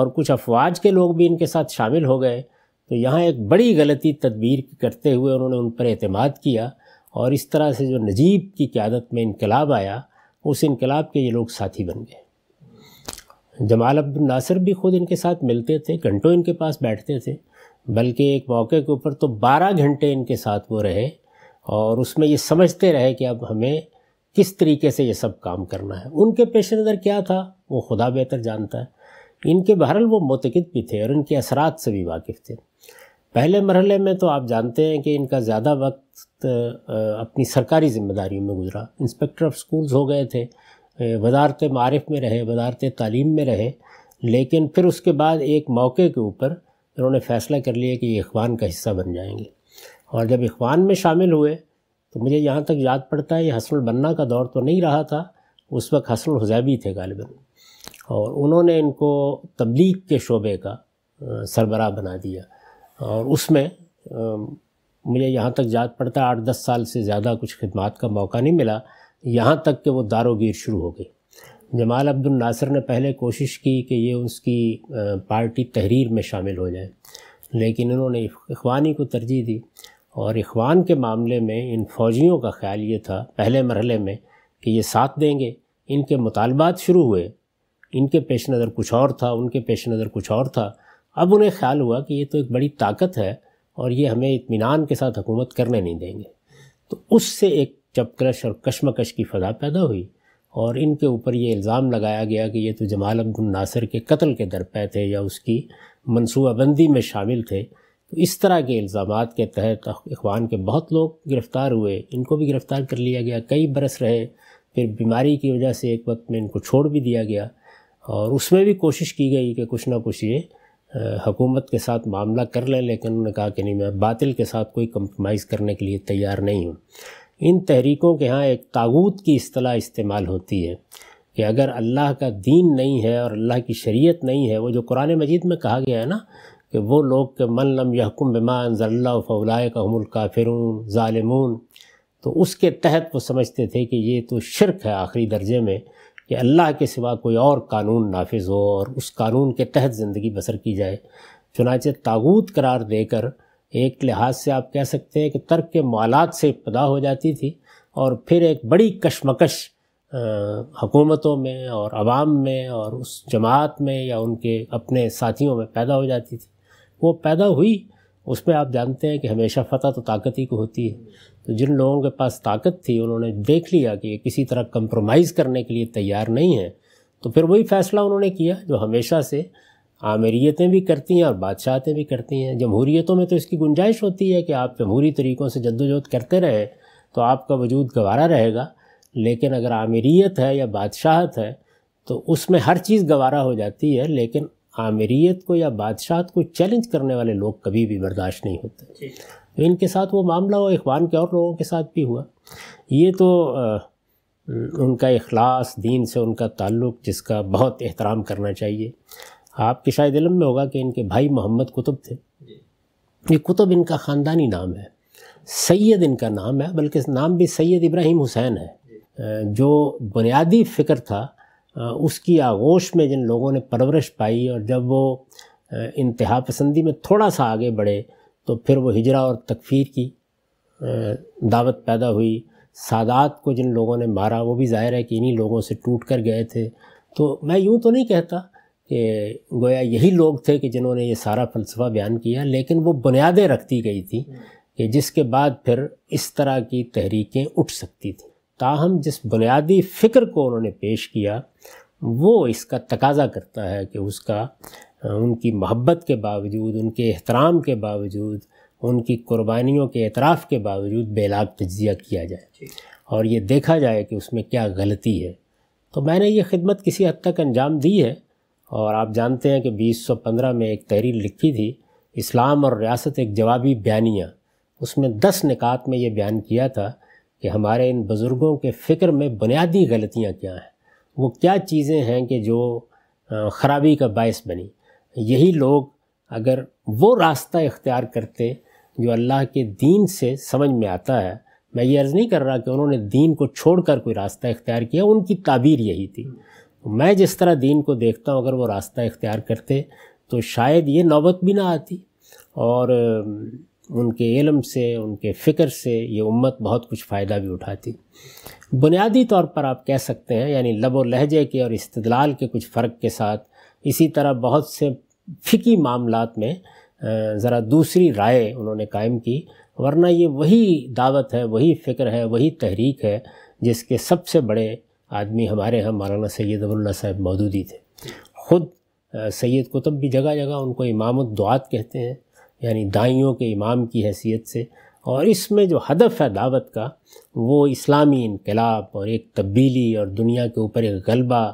और कुछ अफवाज के लोग भी इनके साथ शामिल हो गए तो यहाँ एक बड़ी गलती तदबीर करते हुए उन्होंने उन पर अतमाद किया और इस तरह से जो नजीब की क्यादत में इनकलाब आया उस इनकलाब के ये लोग साथी बन गए जमाल अब्दुल नासिर भी ख़ुद इनके साथ मिलते थे घंटों इनके पास बैठते थे बल्कि एक मौके के ऊपर तो 12 घंटे इनके साथ वो रहे और उसमें ये समझते रहे कि अब हमें किस तरीके से ये सब काम करना है उनके पेश नज़र क्या था वो खुदा बेहतर जानता है इनके बहरल वो मोतकद भी थे और इनके असरात से भी वाकिफ़ थे पहले मरहले में तो आप जानते हैं कि इनका ज़्यादा वक्त अपनी सरकारी जिम्मेदारियों में गुजरा इंस्पेक्टर ऑफ स्कूल्स हो गए थे वजारत मारफ में रहे वजारत तालीम में रहे लेकिन फिर उसके बाद एक मौके के ऊपर इन्होंने फ़ैसला कर लिया कि ये अखबान का हिस्सा बन जाएंगे और जब अखबान में शामिल हुए तो मुझे यहाँ तक याद पड़ता है ये हसनुल बन्ना का दौर तो नहीं रहा था उस वक्त हसन हुजैबी थे गालिबा और उन्होंने इनको तबलीग के शोबे का सरबराह बना दिया और उसमें मुझे यहाँ तक याद पड़ता है आठ दस साल से ज़्यादा कुछ खदमात का मौका नहीं मिला यहाँ तक कि वो दारोगीर शुरू हो गई जमाल अब्दुल नासर ने पहले कोशिश की कि ये उसकी पार्टी तहरीर में शामिल हो जाए लेकिन इन्होंने इखवानी को तरजीह दी और इखवान के मामले में इन फ़ौजियों का ख्याल ये था पहले मरहले में कि ये साथ देंगे इनके मुतालबात शुरू हुए इनके पेश नज़र कुछ और था उनके पेश नज़र कुछ और था अब उन्हें ख्याल हुआ कि ये तो एक बड़ी ताकत है और ये हमें इतमान के साथ हुकूमत करने नहीं देंगे तो उससे एक चपक्रश और कशमकश की फ़जा पैदा हुई और इनके ऊपर ये इल्ज़ाम लगाया गया कि ये तो जमाल अब्दुल नासिर के कत्ल के दरपे थे या उसकी मनसूबाबंदी में शामिल थे तो इस तरह के इल्ज़ाम के तहत अखवान के बहुत लोग गिरफ़्तार हुए इनको भी गिरफ़्तार कर लिया गया कई बरस रहे फिर बीमारी की वजह से एक वक्त में इनको छोड़ भी दिया गया और उसमें भी कोशिश की गई कि कुछ ना कुछ ये हकूमत के साथ मामला कर लें लेकिन उन्होंने कहा कि नहीं मैं बातिल के साथ कोई कम्प्रोमाइज़ करने के लिए तैयार नहीं हूँ इन तहरीकों के यहाँ एक तागूत की असलाह इस्तेमाल होती है कि अगर अल्लाह का दीन नहीं है और अल्लाह की शरीयत नहीं है वो जो कुरान मजीद में कहा गया है ना कि वो लोग के मन लम यकुम बेमान ज़ल्ला फ़लाए कहमुल काफिरून ालमून तो उसके तहत वो समझते थे कि ये तो शिरक है आखिरी दर्जे में कि अल्लाह के सिवा कोई और कानून नाफिज हो और उस कानून के तहत ज़िंदगी बसर की जाए चुनाच तागूत करार देकर एक लिहाज से आप कह सकते हैं कि तर्क के मालात से इब्तदा हो जाती थी और फिर एक बड़ी कशमकश हकूमतों में और आवाम में और उस जमात में या उनके अपने साथियों में पैदा हो जाती थी वो पैदा हुई उसमें आप जानते हैं कि हमेशा फतह तो ताकत ही को होती है तो जिन लोगों के पास ताकत थी उन्होंने देख लिया कि ये किसी तरह कंप्रोमाइज़ करने के लिए तैयार नहीं है तो फिर वही फ़ैसला उन्होंने किया जो हमेशा से आमरीतें भी करती हैं और बादशाहतें भी करती हैं जमहूरीतों में तो इसकी गुंजाइश होती है कि आप जमहूरी तरीक़ों से जद्दोजहद करते रहें तो आपका वजूद गवारा रहेगा लेकिन अगर आमरीत है या बादशाहत है तो उसमें हर चीज़ गवारा हो जाती है लेकिन आमरीत को या बादशाहत को चैलेंज करने वाले लोग कभी भी बर्दाश्त नहीं होते तो इनके साथ वो मामला और अखबान के और लोगों के साथ भी हुआ ये तो उनका अखलास दीन से उनका ताल्लुक़ जिसका बहुत एहतराम करना चाहिए आपके शायद इलम में होगा कि इनके भाई मोहम्मद कुतुब थे ये कुतुब इनका ख़ानदानी नाम है सैयद इनका नाम है बल्कि नाम भी सैयद इब्राहिम हुसैन है जो बुनियादी फ़िक्र था उसकी आगोश में जिन लोगों ने परवरिश पाई और जब वो इंतहा पसंदी में थोड़ा सा आगे बढ़े तो फिर वो हिजरा और तकफीर की दावत पैदा हुई सादात को जिन लोगों ने मारा वो भी ज़ाहिर है कि इन्हीं लोगों से टूट कर गए थे तो मैं यूँ तो नहीं कहता गोया यही लोग थे कि जिन्होंने ये सारा फलसफा बयान किया लेकिन वो बुनियादें रखती गई थी कि जिसके बाद फिर इस तरह की तहरीकें उठ सकती थी ताहम जिस बुनियादी फ़िक्र को उन्होंने पेश किया वो इसका तकाजा करता है कि उसका उनकी मोहब्बत के बावजूद उनके एहतराम के बावजूद उनकी कुर्बानियों के अतराफ़ के बावजूद बेलाग तजिया किया जाए और ये देखा जाए कि उसमें क्या गलती है तो मैंने ये खिदमत किसी हद तक अंजाम दी है और आप जानते हैं कि 2015 में एक तहरीर लिखी थी इस्लाम और रियासत एक जवाबी बयानिया उसमें दस निकात में ये बयान किया था कि हमारे इन बुज़ुर्गों के फ़िक्र में बुनियादी गलतियाँ क्या हैं वो क्या चीज़ें हैं कि जो ख़राबी का बायस बनी यही लोग अगर वो रास्ता इख्तियार करते जो अल्लाह के दीन से समझ में आता है मैं ये अर्ज़ नहीं कर रहा कि उन्होंने दीन को छोड़कर कोई रास्ता इख्तियार किया उनकी ताबीर यही थी तो मैं जिस तरह दीन को देखता हूँ अगर वो रास्ता इख्तियार करते तो शायद ये नौबत भी ना आती और उनके इलम से उनके फ़िक्र से ये उम्मत बहुत कुछ फ़ायदा भी उठाती बुनियादी तौर पर आप कह सकते हैं यानी लब व लहजे के और इस्तलाल के कुछ फ़र्क के साथ इसी तरह बहुत से फ़िकी मामलात में ज़रा दूसरी राय उन्होंने कायम की वरना ये वही दावत है वही फ़िक्र है वही तहरीक है जिसके सबसे बड़े आदमी हमारे यहाँ मौलाना सैद अबुल्ला साहब मौदूदी थे ख़ुद सैद कुतुब भी जगह जगह उनको इमाम दुआत कहते हैं यानी दाइयों के इमाम की हैसियत से और इसमें जो हदफ है दावत का वो इस्लामी इनकलाब और एक तब्दीली और दुनिया के ऊपर एक गलबा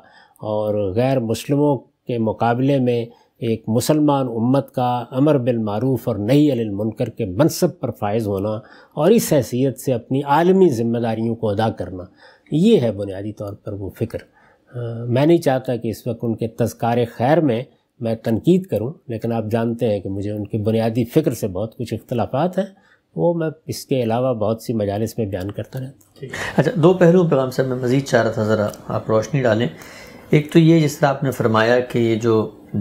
और गैर मुसलमों के मुकाबले में एक मुसलमान उम्मत का अमर बिलमूफ़ और नई अलमुनकर के मनसब पर फायज़ होना और इस हैसियत से अपनी आलमी ज़िम्मेदारियों को अदा करना ये है बुनियादी तौर पर वो फ़िक्र मैं नहीं चाहता कि इस वक्त उनके तस्कार खैर में मैं तनकीद करूं लेकिन आप जानते हैं कि मुझे उनकी बुनियादी फ़िक्र से बहुत कुछ इख्तलाफात हैं वो मैं इसके अलावा बहुत सी मजालस में बयान करता रहता हूँ अच्छा दो पहलू पैगाम साहब मैं मज़ीद चाह रहा था ज़रा आप रोशनी डालें एक तो ये जिस तरह आपने फरमाया कि ये जो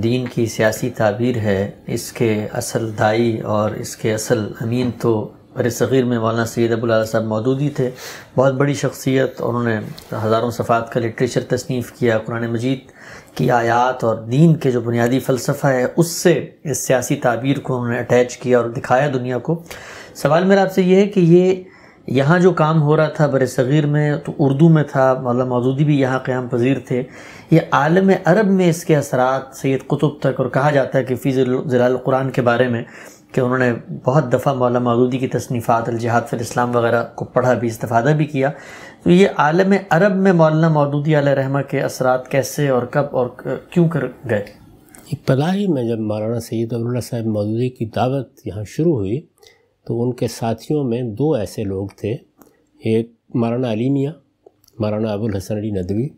दीन की सियासी ताबीर है इसके असल दाई और इसके असल अमीन तो बर सग़ीर में मौलाना सैद अबुल साहब मौजूद ही थे बहुत बड़ी शख्सियत और उन्होंने हज़ारों सफ़ात का लिटरेचर तसनीफ़ किया कुरान मजीद की आयात और दीन के जो बुनियादी फ़लसफ़ा है उससे इस सियासी ताबीर को उन्होंने अटैच किया और दिखाया दुनिया को सवाल मेरा आपसे ये है कि ये यहाँ जो काम हो रहा था बर सग़ीर में तो उर्दू में था मौलाना मौजूदी भी यहाँ क़्याम पजीर थे ये आलम अरब में इसके असरात सैद कुतुब तक और कहा जाता है कि फ़ीज़ जलाल कुरान के बारे में कि उन्होंने बहुत दफ़ा मौला मौदूदी की तसनीफ़ात अलजहाद फिर इस्लाम वगैरह को पढ़ा भी इस्तादा भी किया तो ये आलम अरब में मौलाना मौदूदी रहमा के असरा कैसे और कब और क्यों कर गए इब्तदा ही में जब मौलाना सैद अब साहब मौदूदी की दावत यहाँ शुरू हुई तो उनके साथियों में दो ऐसे लोग थे एक मौलाना अली मियाँ मौलाना अबुल हसन अली नदवी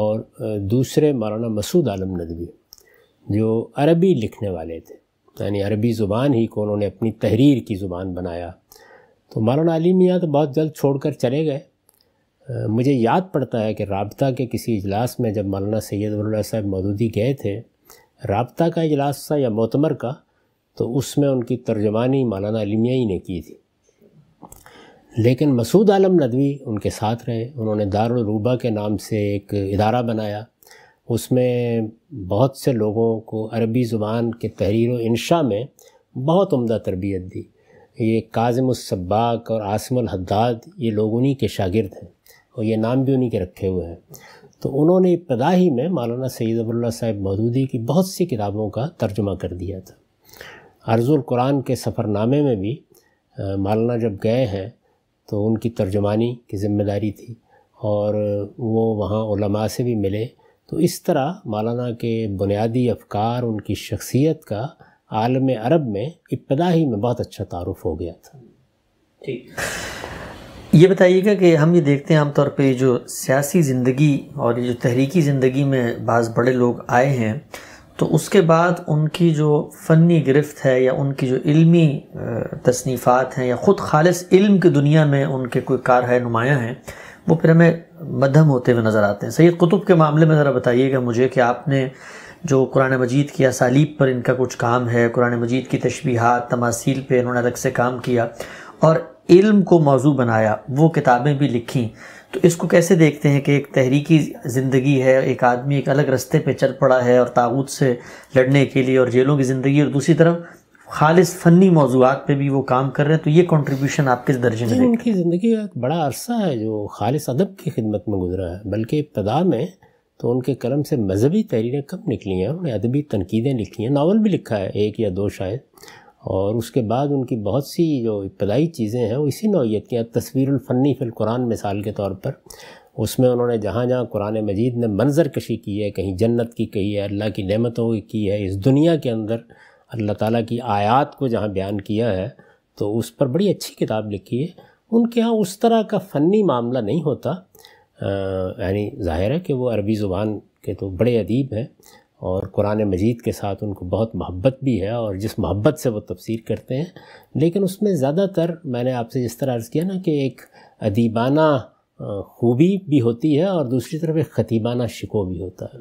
और दूसरे मौलाना मसूद आलम नदवी जो अरबी लिखने वाले थे यानी अरबी ज़ुबान ही को उन्होंने अपनी तहरीर की ज़ुबान बनाया तो मौलाना अली मियाँ तो बहुत जल्द छोड़कर चले गए मुझे याद पड़ता है कि रबता के किसी इजलास में जब मौलाना सैद साहब मौदूदी गए थे रबता का अजलास था या मोतमर का तो उसमें उनकी तर्जमानी मौलाना अलीमिया ही ने की थी लेकिन मसूद आलम नदवी उनके साथ रहे उन्होंने दारुलरूबा के नाम से एक अदारा बनाया उसमें बहुत से लोगों को अरबी ज़ुबान के तहरीर इंशा में बहुत उम्दा तरबियत दी ये काजम सब्बाक और आसम हद्दाद ये लोग उन्हीं के शागिर्द हैं और ये नाम भी उन्हीं के रखे हुए हैं तो उन्होंने इब्तदा ही में मौलाना सैद अबुल्ला साहब महदूदी की बहुत सी किताबों का तर्जुमा कर दिया था अर्जुल कुरान के सफ़रनामे में भी मौलाना जब गए हैं तो उनकी तर्जुमानी की ज़िम्मेदारी थी और वो वहाँ से भी मिले तो इस तरह मौलाना के बुनियादी अफकार उनकी शख्सियत का आलम अरब में इब्तदा ही में बहुत अच्छा तारुफ हो गया था ठीक ये बताइएगा कि हम ये देखते हैं आमतौर पर जो सियासी ज़िंदगी और ये जो तहरीकी ज़िंदगी में बाज़ बड़े लोग आए हैं तो उसके बाद उनकी जो फ़नी गिरफ्त है या उनकी जो इल्मी तसनीफ़ात हैं या ख़ुद खालस इल्म की दुनिया में उनके कोई है नुमायाँ हैं वो फिर हमें मध्यम होते हुए नज़र आते हैं सैद कुतुब के मामले में ज़रा बताइएगा मुझे कि आपने जो कुरान मजीद की असालीब पर इनका कुछ काम है कुरान मजीद की तशबीहत तमासील पर इन्होंने अलग से काम किया और इल्म को मौजू बनाया वो किताबें भी लिखीं तो इसको कैसे देखते हैं कि एक तहरीकी ज़िंदगी है एक आदमी एक अलग रस्ते पे चल पड़ा है और ताबूत से लड़ने के लिए और जेलों की ज़िंदगी और दूसरी तरफ खालिस फ़नी मौजूद पर भी वो काम कर रहे हैं तो ये कंट्रीब्यूशन आप किस दर्जे में उनकी ज़िंदगी का एक बड़ा अरसा है जो खालिस अदब की खिदमत में गुजरा है बल्कि इब्तदा में तो उनके कलम से मजहबी तहरीरें कम निकली हैं उन्होंने अदबी तनकीदें लिखी हैं नावल भी लिखा है एक या दो शायद और उसके बाद उनकी बहुत सी जो इब्तदाई चीज़ें हैं वो इसी नौीयत की हैं तस्वीरफ़नी फ़िलकुरान मिसाल के तौर पर उसमें उन्होंने जहाँ जहाँ कुरान मजीद ने मंजर कशी की है कहीं जन्नत की कही है अल्लाह की नमतों की है इस दुनिया के अंदर अल्लाह ताला की आयत को जहाँ बयान किया है तो उस पर बड़ी अच्छी किताब लिखी है उनके यहाँ उस तरह का फ़नी मामला नहीं होता यानी ज़ाहिर है कि वो अरबी ज़ुबान के तो बड़े अदीब हैं और कुरान मजीद के साथ उनको बहुत मोहब्बत भी है और जिस मोहब्बत से वो तफसीर करते हैं लेकिन उसमें ज़्यादातर मैंने आपसे जिस तरह अर्ज़ किया ना कि एक अदीबाना खूबी भी होती है और दूसरी तरफ एक ख़तीबाना शिको भी होता है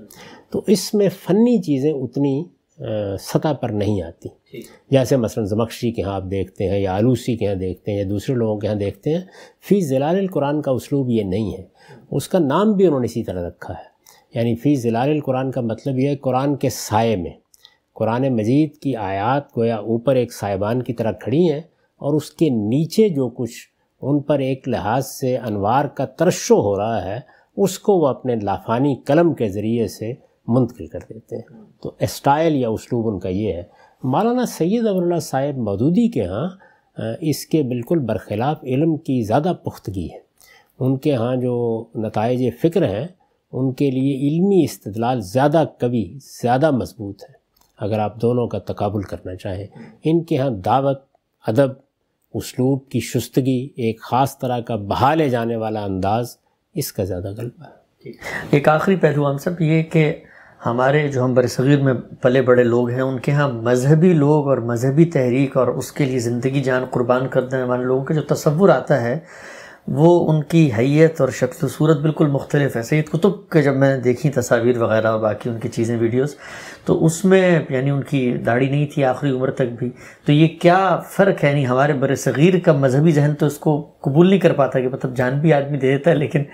तो इसमें फ़नी चीज़ें उतनी सतह पर नहीं आती जैसे मसलन जमकशी के यहाँ आप देखते हैं या आलूसी के यहाँ देखते हैं या दूसरे लोगों के यहाँ देखते हैं फ़ी ज़लाल कुरान का उसलूब ये नहीं है उसका नाम भी उन्होंने इसी तरह रखा है यानी फ़ी ज़लाल कुरान का मतलब यह है कुरान के साय में कुरान मजीद की आयात गोया ऊपर एक साइबान की तरह खड़ी हैं और उसके नीचे जो कुछ उन पर एक लिहाज से अनवार का तरशो हो रहा है उसको वह अपने लाफानी कलम के ज़रिए से मुंतकिल कर देते हैं तो स्टाइल या उसलूब उनका ये है मौलाना सैद अबरल्ला साहेब मदूदी के यहाँ इसके बिल्कुल बरखिलाफ़ इलम की ज़्यादा पुख्तगी है उनके यहाँ जो नतज फ़िक्र हैं उनके लिए इल्मी इस्तलाल ज़्यादा कवि ज़्यादा मजबूत है अगर आप दोनों का तकबुल करना चाहें इनके यहाँ दावत अदब उसलूब की शुस्तगी एक ख़ास तरह का बहा ले जाने वाला अंदाज़ इसका ज़्यादा गलबा है एक आखिरी पहलू हम सब ये कि हमारे जो हम बरसगीर में पले बड़े लोग हैं उनके यहाँ मजहबी लोग और मजहबी तहरीक और उसके लिए ज़िंदगी जान कुर्बान कर दें वाले लोगों के जो तस्वुर आता है वो उनकी हैत और शक्ल सूरत बिल्कुल मुख्तलिफ है सैद कुतुब के जब मैंने देखी तस्वीर वगैरह और बाकी उनकी चीज़ें वीडियोस तो उसमें यानी उनकी दाढ़ी नहीं थी आखिरी उम्र तक भी तो ये क्या फ़र्क है यानी हमारे बर सग़ीर का मजहबी जहन तो इसको कबूल नहीं कर पाता कि मतलब जान भी आदमी दे देता है लेकिन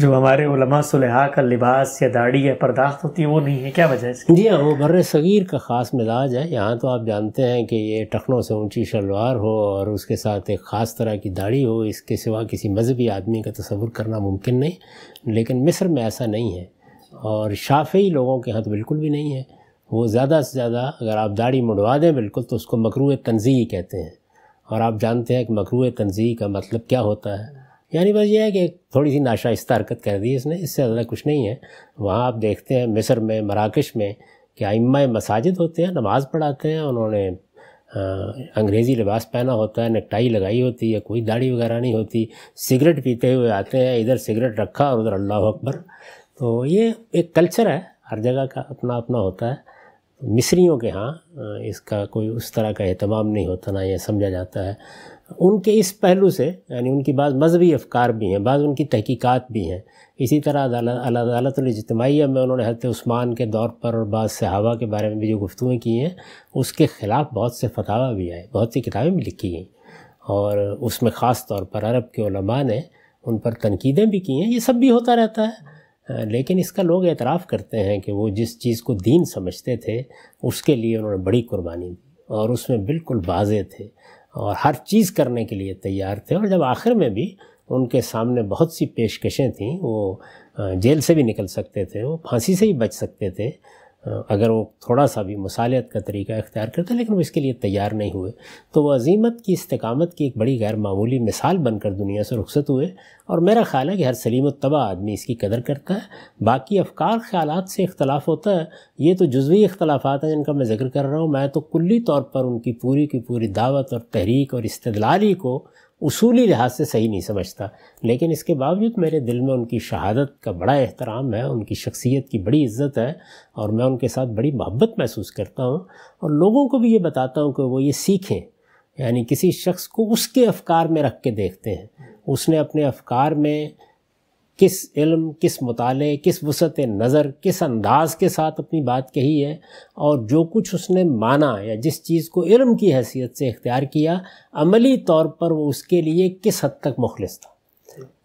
जो हमारे उलमा सुलहा का लिबास या दाढ़ी या बर्दाश्त होती है वो नहीं है क्या वजह से जी हाँ वो बर सगीर का ख़ास मिजाज है यहाँ तो आप जानते हैं कि ये टखनों से ऊंची शलवार हो और उसके साथ एक ख़ास तरह की दाढ़ी हो इसके सिवा किसी मजहबी आदमी का तस्वुर करना मुमकिन नहीं लेकिन मिस्र में ऐसा नहीं है और शाफी लोगों के यहाँ तो बिल्कुल भी नहीं है वो ज़्यादा से ज़्यादा अगर आप दाढ़ी मुड़वा दें बिल्कुल तो उसको मकरू तनज़ी कहते हैं और आप जानते हैं कि मकरू तनजी का मतलब क्या होता है यानी बस ये है कि थोड़ी सी नाशाइस्ता हरकत कर दी इसने इससे ज़्यादा कुछ नहीं है वहाँ आप देखते हैं मिस्र में मराकश में कि आइम्मा मसाजिद होते हैं नमाज़ पढ़ाते हैं उन्होंने अंग्रेज़ी लिबास पहना होता है नेकटाई लगाई होती है कोई दाढ़ी वगैरह नहीं होती सिगरेट पीते हुए आते हैं इधर सिगरेट रखा और उधर अल्लाह अकबर तो ये एक कल्चर है हर जगह का अपना अपना होता है मिस्रियों के यहाँ इसका कोई उस तरह का अहतमाम नहीं होता ना यह समझा जाता है उनके इस पहलू से यानी उनकी बाज़ मजहबी अफकार भी हैं बाज़ उनकी तहकीकात भी हैं इसी तरह अदालतमाइया में उन्होंने हजरत उस्मान के दौर पर और बाद सहावा के बारे में भी जो गुफ्तुएँ की हैं उसके ख़िलाफ़ बहुत से फतावा भी आए बहुत सी किताबें भी लिखी गई और उसमें ख़ास तौर पर अरब के ने उन पर तनकीदें भी की हैं ये सब भी होता रहता है लेकिन इसका लोग एतराफ़ करते हैं कि वो जिस चीज़ को दीन समझते थे उसके लिए उन्होंने बड़ी कुर्बानी दी और उसमें बिल्कुल बाजे थे और हर चीज़ करने के लिए तैयार थे और जब आखिर में भी उनके सामने बहुत सी पेशकशें थीं वो जेल से भी निकल सकते थे वो फांसी से ही बच सकते थे अगर वो थोड़ा सा भी मसालियत का तरीका इख्तियार करते लेकिन वो इसके लिए तैयार नहीं हुए तो वह अजीमत की इस्तकामत की एक बड़ी गैर मामूली मिसाल बनकर दुनिया से रुखसत हुए और मेरा ख्याल है कि हर सलीम तबा आदमी इसकी कदर करता है बाकी अफकार ख्याल से इख्तलाफ होता है ये तो जजवी इख्तलाफा हैं जिनका मैं जिक्र कर रहा हूँ मैं तो कुल्ली तौर पर उनकी पूरी की पूरी दावत और तहरीक और इस्तलाली को उसूली लिहाज से सही नहीं समझता लेकिन इसके बावजूद मेरे दिल में उनकी शहादत का बड़ा एहतराम है उनकी शख्सियत की बड़ी इज़्ज़त है और मैं उनके साथ बड़ी मोहब्बत महसूस करता हूँ और लोगों को भी ये बताता हूँ कि वो ये सीखें यानी किसी शख्स को उसके अफकार में रख के देखते हैं उसने अपने अफकार में किस इल्म किस मुताले किस वसत नज़र किस अंदाज के साथ अपनी बात कही है और जो कुछ उसने माना या जिस चीज़ को इल्म की हैसियत से इख्तियार किया अमली तौर पर वो उसके लिए किस हद तक मुखलिस था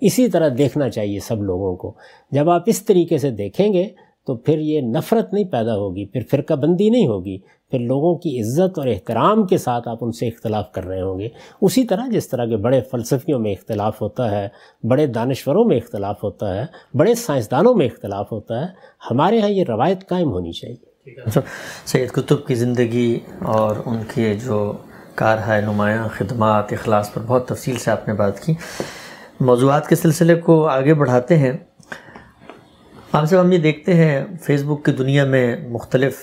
इसी तरह देखना चाहिए सब लोगों को जब आप इस तरीके से देखेंगे तो फिर ये नफ़रत नहीं पैदा होगी फिर फ़िरकाबंदी नहीं होगी फिर लोगों की इज़्ज़त और एहतराम के साथ आप उनसे इख्तलाफ कर रहे होंगे उसी तरह जिस तरह के बड़े फ़लसफियों में इख्तलाफ होता है बड़े दानश्वरों में इख्तलाफ होता है बड़े साइंसदानों में इख्तलाफ होता है हमारे यहाँ ये रवायत कायम होनी चाहिए अच्छा, सैद कुतुब की ज़िंदगी और उनके जो कार है नुमायाँ खदमात अखलास पर बहुत तफसील से आपने बात की मौजूद के सिलसिले को आगे बढ़ाते हैं आप सब हम ये देखते हैं फेसबुक की दुनिया में मुख्तलिफ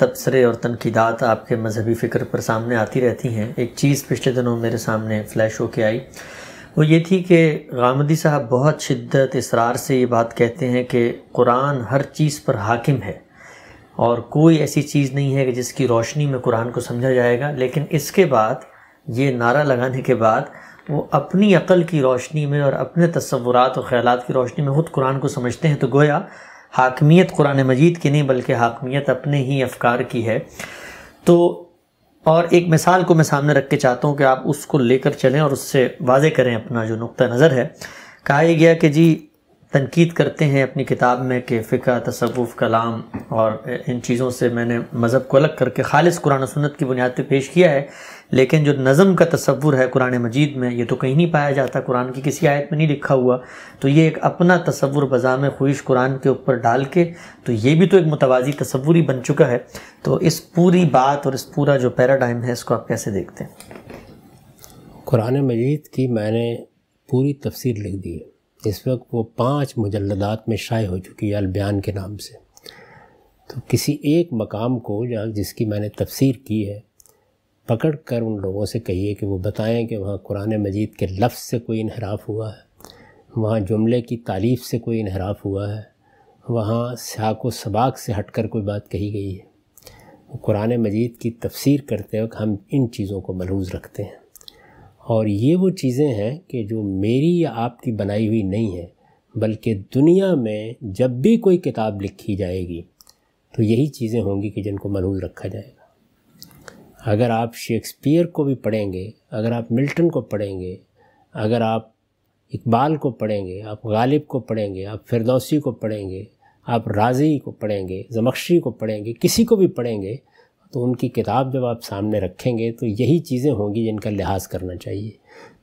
तबसरे और तनकीदात आपके मजहबी फ़िक्र पर सामने आती रहती हैं एक चीज़ पिछले दिनों मेरे सामने फ्लैश हो के आई वो ये थी कि गामदी साहब बहुत शिद्दत इसरार से ये बात कहते हैं कि कुरान हर चीज़ पर हाकिम है और कोई ऐसी चीज़ नहीं है कि जिसकी रोशनी में कुरान को समझा जाएगा लेकिन इसके बाद ये नारा लगाने के बाद वो अपनी अकल की रोशनी में और अपने तस्वुरात और ख़्यालत की रोशनी में ख़ुद कुरान को समझते हैं तो गोया हाकमियत कुरान मजीद की नहीं बल्कि हाकमियत अपने ही अफकार की है तो और एक मिसाल को मैं सामने रख के चाहता हूँ कि आप उसको लेकर चलें और उससे वाजे करें अपना जो नुक़ नज़र है कहा गया कि जी तनकीद करते हैं अपनी किताब में कि फ़िका तसवुफ़ कलाम और इन चीज़ों से मैंने मज़हब को अलग करके खालिस कुरान सुनत की बुनियाद पर पेश किया है लेकिन जो नज़म का तस्वुर है कुरान मजीद में ये तो कहीं नहीं पाया जाता कुरान की किसी आयत में नहीं लिखा हुआ तो ये एक अपना तस्वुर बज़ाम खुश कुरान के ऊपर डाल के तो ये भी तो एक मुतवाज़ी तस्वुर ही बन चुका है तो इस पूरी बात और इस पूरा जो पैराडाइम है इसको आप कैसे देखते हैं कुरान मजीद की मैंने पूरी तफसीर लिख दी है इस वक्त वो पाँच मुजलदात में शाये हो चुकी है अलबयान के नाम से तो किसी एक मकाम को जहाँ जिसकी मैंने तफसीर की है पकड़ कर उन लोगों से कहिए कि वो बताएं कि वहाँ कुरान मजीद के लफ्ज़ से कोई इनहराफ हुआ है वहाँ जुमले की तारीफ़ से कोई इनहराफ हुआ है वहाँ साक व सबाक से हट कर कोई बात कही गई है कुरान मजीद की तफसीर करते वक्त हम इन चीज़ों को मलूज़ रखते हैं और ये वो चीज़ें हैं कि जो मेरी या आपकी बनाई हुई नहीं है बल्कि दुनिया में जब भी कोई किताब लिखी जाएगी तो यही चीज़ें होंगी कि जिनको मलूज़ रखा जाएगा अगर आप शेक्सपियर को भी पढ़ेंगे अगर आप मिल्टन को पढ़ेंगे अगर आप इकबाल को पढ़ेंगे आप गालिब को पढ़ेंगे आप फिरदौसी को पढ़ेंगे आप राज़ी को पढ़ेंगे जमक्शी को पढ़ेंगे किसी को भी पढ़ेंगे तो उनकी किताब जब आप सामने रखेंगे तो यही चीज़ें होंगी जिनका लिहाज करना चाहिए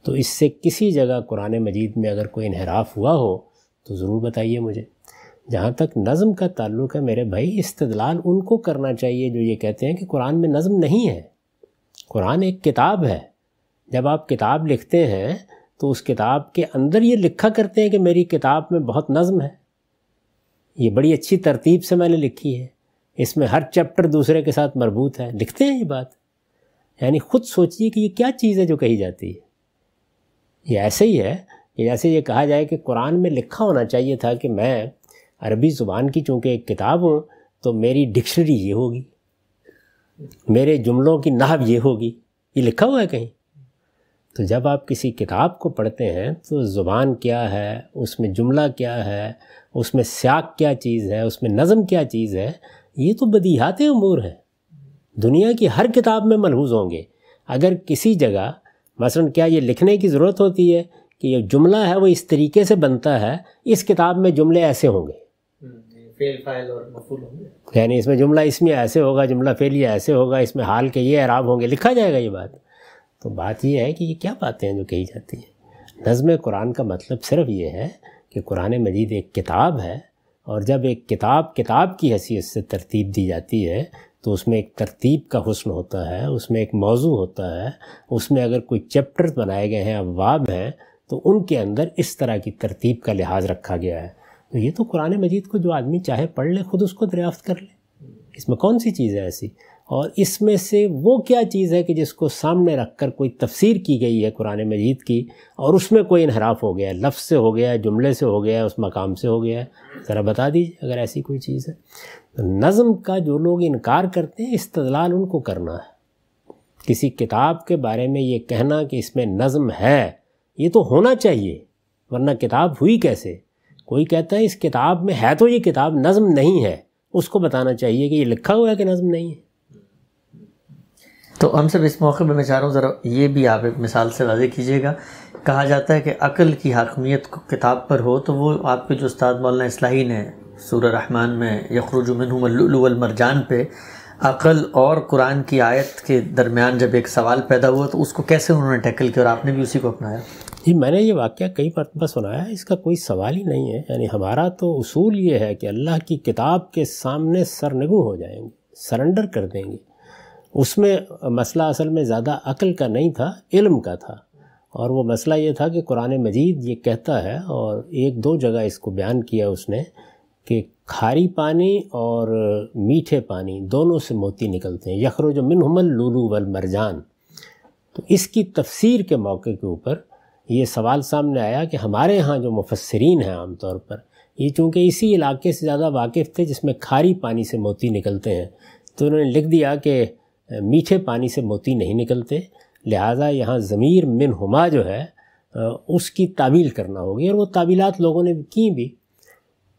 तो इससे किसी जगह कुरान मजीद में अगर कोई इनहराफ हुआ हो तो ज़रूर बताइए मुझे जहाँ तक नज़म का ताल्लुक है मेरे भाई इस्तलाल उनको करना चाहिए जो ये कहते हैं कि कुरान में नज़म नहीं है कुरान एक किताब है जब आप किताब लिखते हैं तो उस किताब के अंदर ये लिखा करते हैं कि मेरी किताब में बहुत नज़म है ये बड़ी अच्छी तरतीब से मैंने लिखी है इसमें हर चैप्टर दूसरे के साथ मरबूत है लिखते हैं ये बात यानी ख़ुद सोचिए कि ये क्या चीज़ है जो कही जाती है ये ऐसे ही है कि जैसे ये कहा जाए कि कुरान में लिखा होना चाहिए था कि मैं अरबी ज़ुबान की चूँकि एक किताब हूँ तो मेरी डिक्शनरी ये होगी मेरे जुमलों की नाव ये होगी ये लिखा हुआ है कहीं तो जब आप किसी किताब को पढ़ते हैं तो ज़ुबान क्या है उसमें जुमला क्या है उसमें स्याक क्या चीज़ है उसमें नज़म क्या चीज़ है ये तो बदियात अमूर हैं दुनिया की हर किताब में मलहूज होंगे अगर किसी जगह मसलन क्या ये लिखने की ज़रूरत होती है कि ये जुमला है वो इस तरीके से बनता है इस किताब में जुमले ऐसे होंगे फेल फाइल और यानी इसमें जुमला इसमें ऐसे होगा जुमला फेल ये ऐसे होगा इसमें हाल के ये आराम होंगे लिखा जाएगा ये बात तो बात ये है कि ये क्या बातें हैं जो कही जाती हैं नज़म कुरान का मतलब सिर्फ ये है कि कुरान मजीद एक किताब है और जब एक किताब किताब की हैसियत से तरतीब दी जाती है तो उसमें एक तरतीब का हसन होता है उसमें एक मौजू होता है उसमें अगर कोई चैप्टर्स बनाए गए हैं अवाब हैं तो उनके अंदर इस तरह की तरतीब का लिहाज रखा गया है तो ये तो कुरान मजीद को जो आदमी चाहे पढ़ ले ख़ुद उसको दरियाफ्त कर ले इसमें कौन सी चीज़ है ऐसी और इसमें से वो क्या चीज़ है कि जिसको सामने रख कर कोई तफसीर की गई है कुरान मजीद की और उसमें कोई इनहराफ हो गया है लफ्ज़ से हो गया है जुमले से हो गया है उस मकाम से हो गया है ज़रा बता दीजिए अगर ऐसी कोई चीज़ है तो नज़म का जो लोग इनकार करते हैं इस्तलाल उनको करना है किसी किताब के बारे में ये कहना कि इसमें नज़म है ये तो होना चाहिए वरना किताब हुई कैसे कोई कहता है इस किताब में है तो ये किताब नज़म नहीं है उसको बताना चाहिए कि ये लिखा हुआ है कि नज़म नहीं है तो हम सब इस मौके पर मैं चाह रहा हूँ ज़रा ये भी आप एक मिसाल से वाजे कीजिएगा कहा जाता है कि अक़ल की हाकमियत किताब पर हो तो वो आपके जो उस्ताद मौलाना इसलाही ने सूर रहमान में यखरुजुमिनमरजान मरजान पे अक़ल और कुरान की आयत के दरमियान जब एक सवाल पैदा हुआ तो उसको कैसे उन्होंने टैकल किया और आपने भी उसी को अपनाया जी मैंने ये वाक्य कई मरतबा सुनाया है इसका कोई सवाल ही नहीं है यानी हमारा तो उसूल ये है कि अल्लाह की किताब के सामने सरनगु हो जाएंगे सरेंडर कर देंगे उसमें मसला असल में ज़्यादा अकल का नहीं था इल्म का था और वो मसला ये था कि कुरान मजीद ये कहता है और एक दो जगह इसको बयान किया उसने कि खारी पानी और मीठे पानी दोनों से मोती निकलते हैं यखरोज मिनहमल लूलू वल मरजान तो इसकी तफसीर के मौके के ऊपर ये सवाल सामने आया कि हमारे यहाँ जो मुफसरीन हैं आमतौर पर ये चूँकि इसी इलाके से ज़्यादा वाकिफ़ थे जिसमें खारी पानी से मोती निकलते हैं तो उन्होंने लिख दिया कि मीठे पानी से मोती नहीं निकलते लिहाजा यहाँ ज़मीर मिन हुमा जो है उसकी तावील करना होगी और वो ताबीलात लोगों ने की भी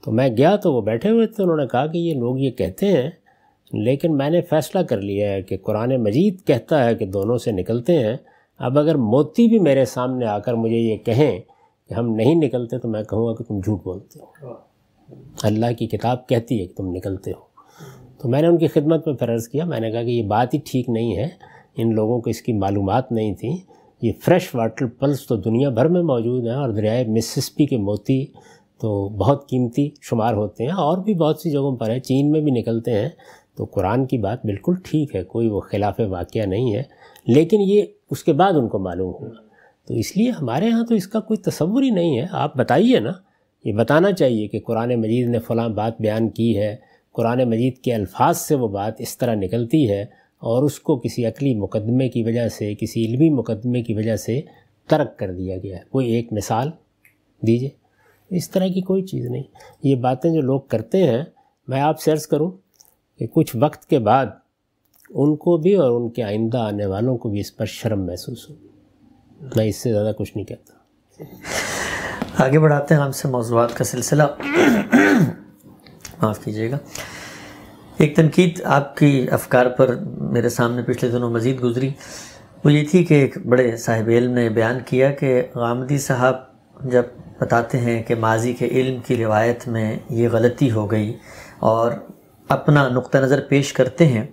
तो मैं गया तो वो बैठे हुए थे उन्होंने कहा कि ये लोग ये कहते हैं लेकिन मैंने फ़ैसला कर लिया है कि कुरान मजीद कहता है कि दोनों से निकलते हैं अब अगर मोती भी मेरे सामने आकर मुझे ये कहें कि हम नहीं निकलते तो मैं कहूँगा कि तुम झूठ बोलते हो अल्लाह की किताब कहती है कि तुम निकलते हो तो मैंने उनकी खिदमत में फ़र्ज़ किया मैंने कहा कि ये बात ही ठीक नहीं है इन लोगों को इसकी मालूम नहीं थी ये फ्रेश वाटर पल्स तो दुनिया भर में मौजूद हैं और दरियाए मिसिसपी के मोती तो बहुत कीमती शुमार होते हैं और भी बहुत सी जगहों पर है चीन में भी निकलते हैं तो कुरान की बात बिल्कुल ठीक है कोई वो खिलाफ वाक़ नहीं है लेकिन ये उसके बाद उनको मालूम होगा तो इसलिए हमारे यहाँ तो इसका कोई तस्वुर ही नहीं है आप बताइए ना ये बताना चाहिए कि कुरान मजीद ने फ़लाँ बात बयान की है कुरान मजीद के अल्फाज से वो बात इस तरह निकलती है और उसको किसी अकली मुकदमे की वजह से किसी इलमी मुकदमे की वजह से तर्क कर दिया गया है कोई एक मिसाल दीजिए इस तरह की कोई चीज़ नहीं ये बातें जो लोग करते हैं मैं आप सर्च करूँ कि कुछ वक्त के बाद उनको भी और उनके आइंदा आने वालों को भी इस पर शर्म महसूस हो मैं इससे ज़्यादा कुछ नहीं कहता आगे बढ़ाते हैं हमसे मौजूद का सिलसिला माफ़ कीजिएगा एक तनकीद आपकी अफकार पर मेरे सामने पिछले दिनों मज़ीद गुजरी वो ये थी कि एक बड़े साहिब इल्म ने बयान किया कि गामदी साहब जब बताते हैं कि माजी के इल्म की रिवायत में ये गलती हो गई और अपना नुक़ नज़र पेश करते हैं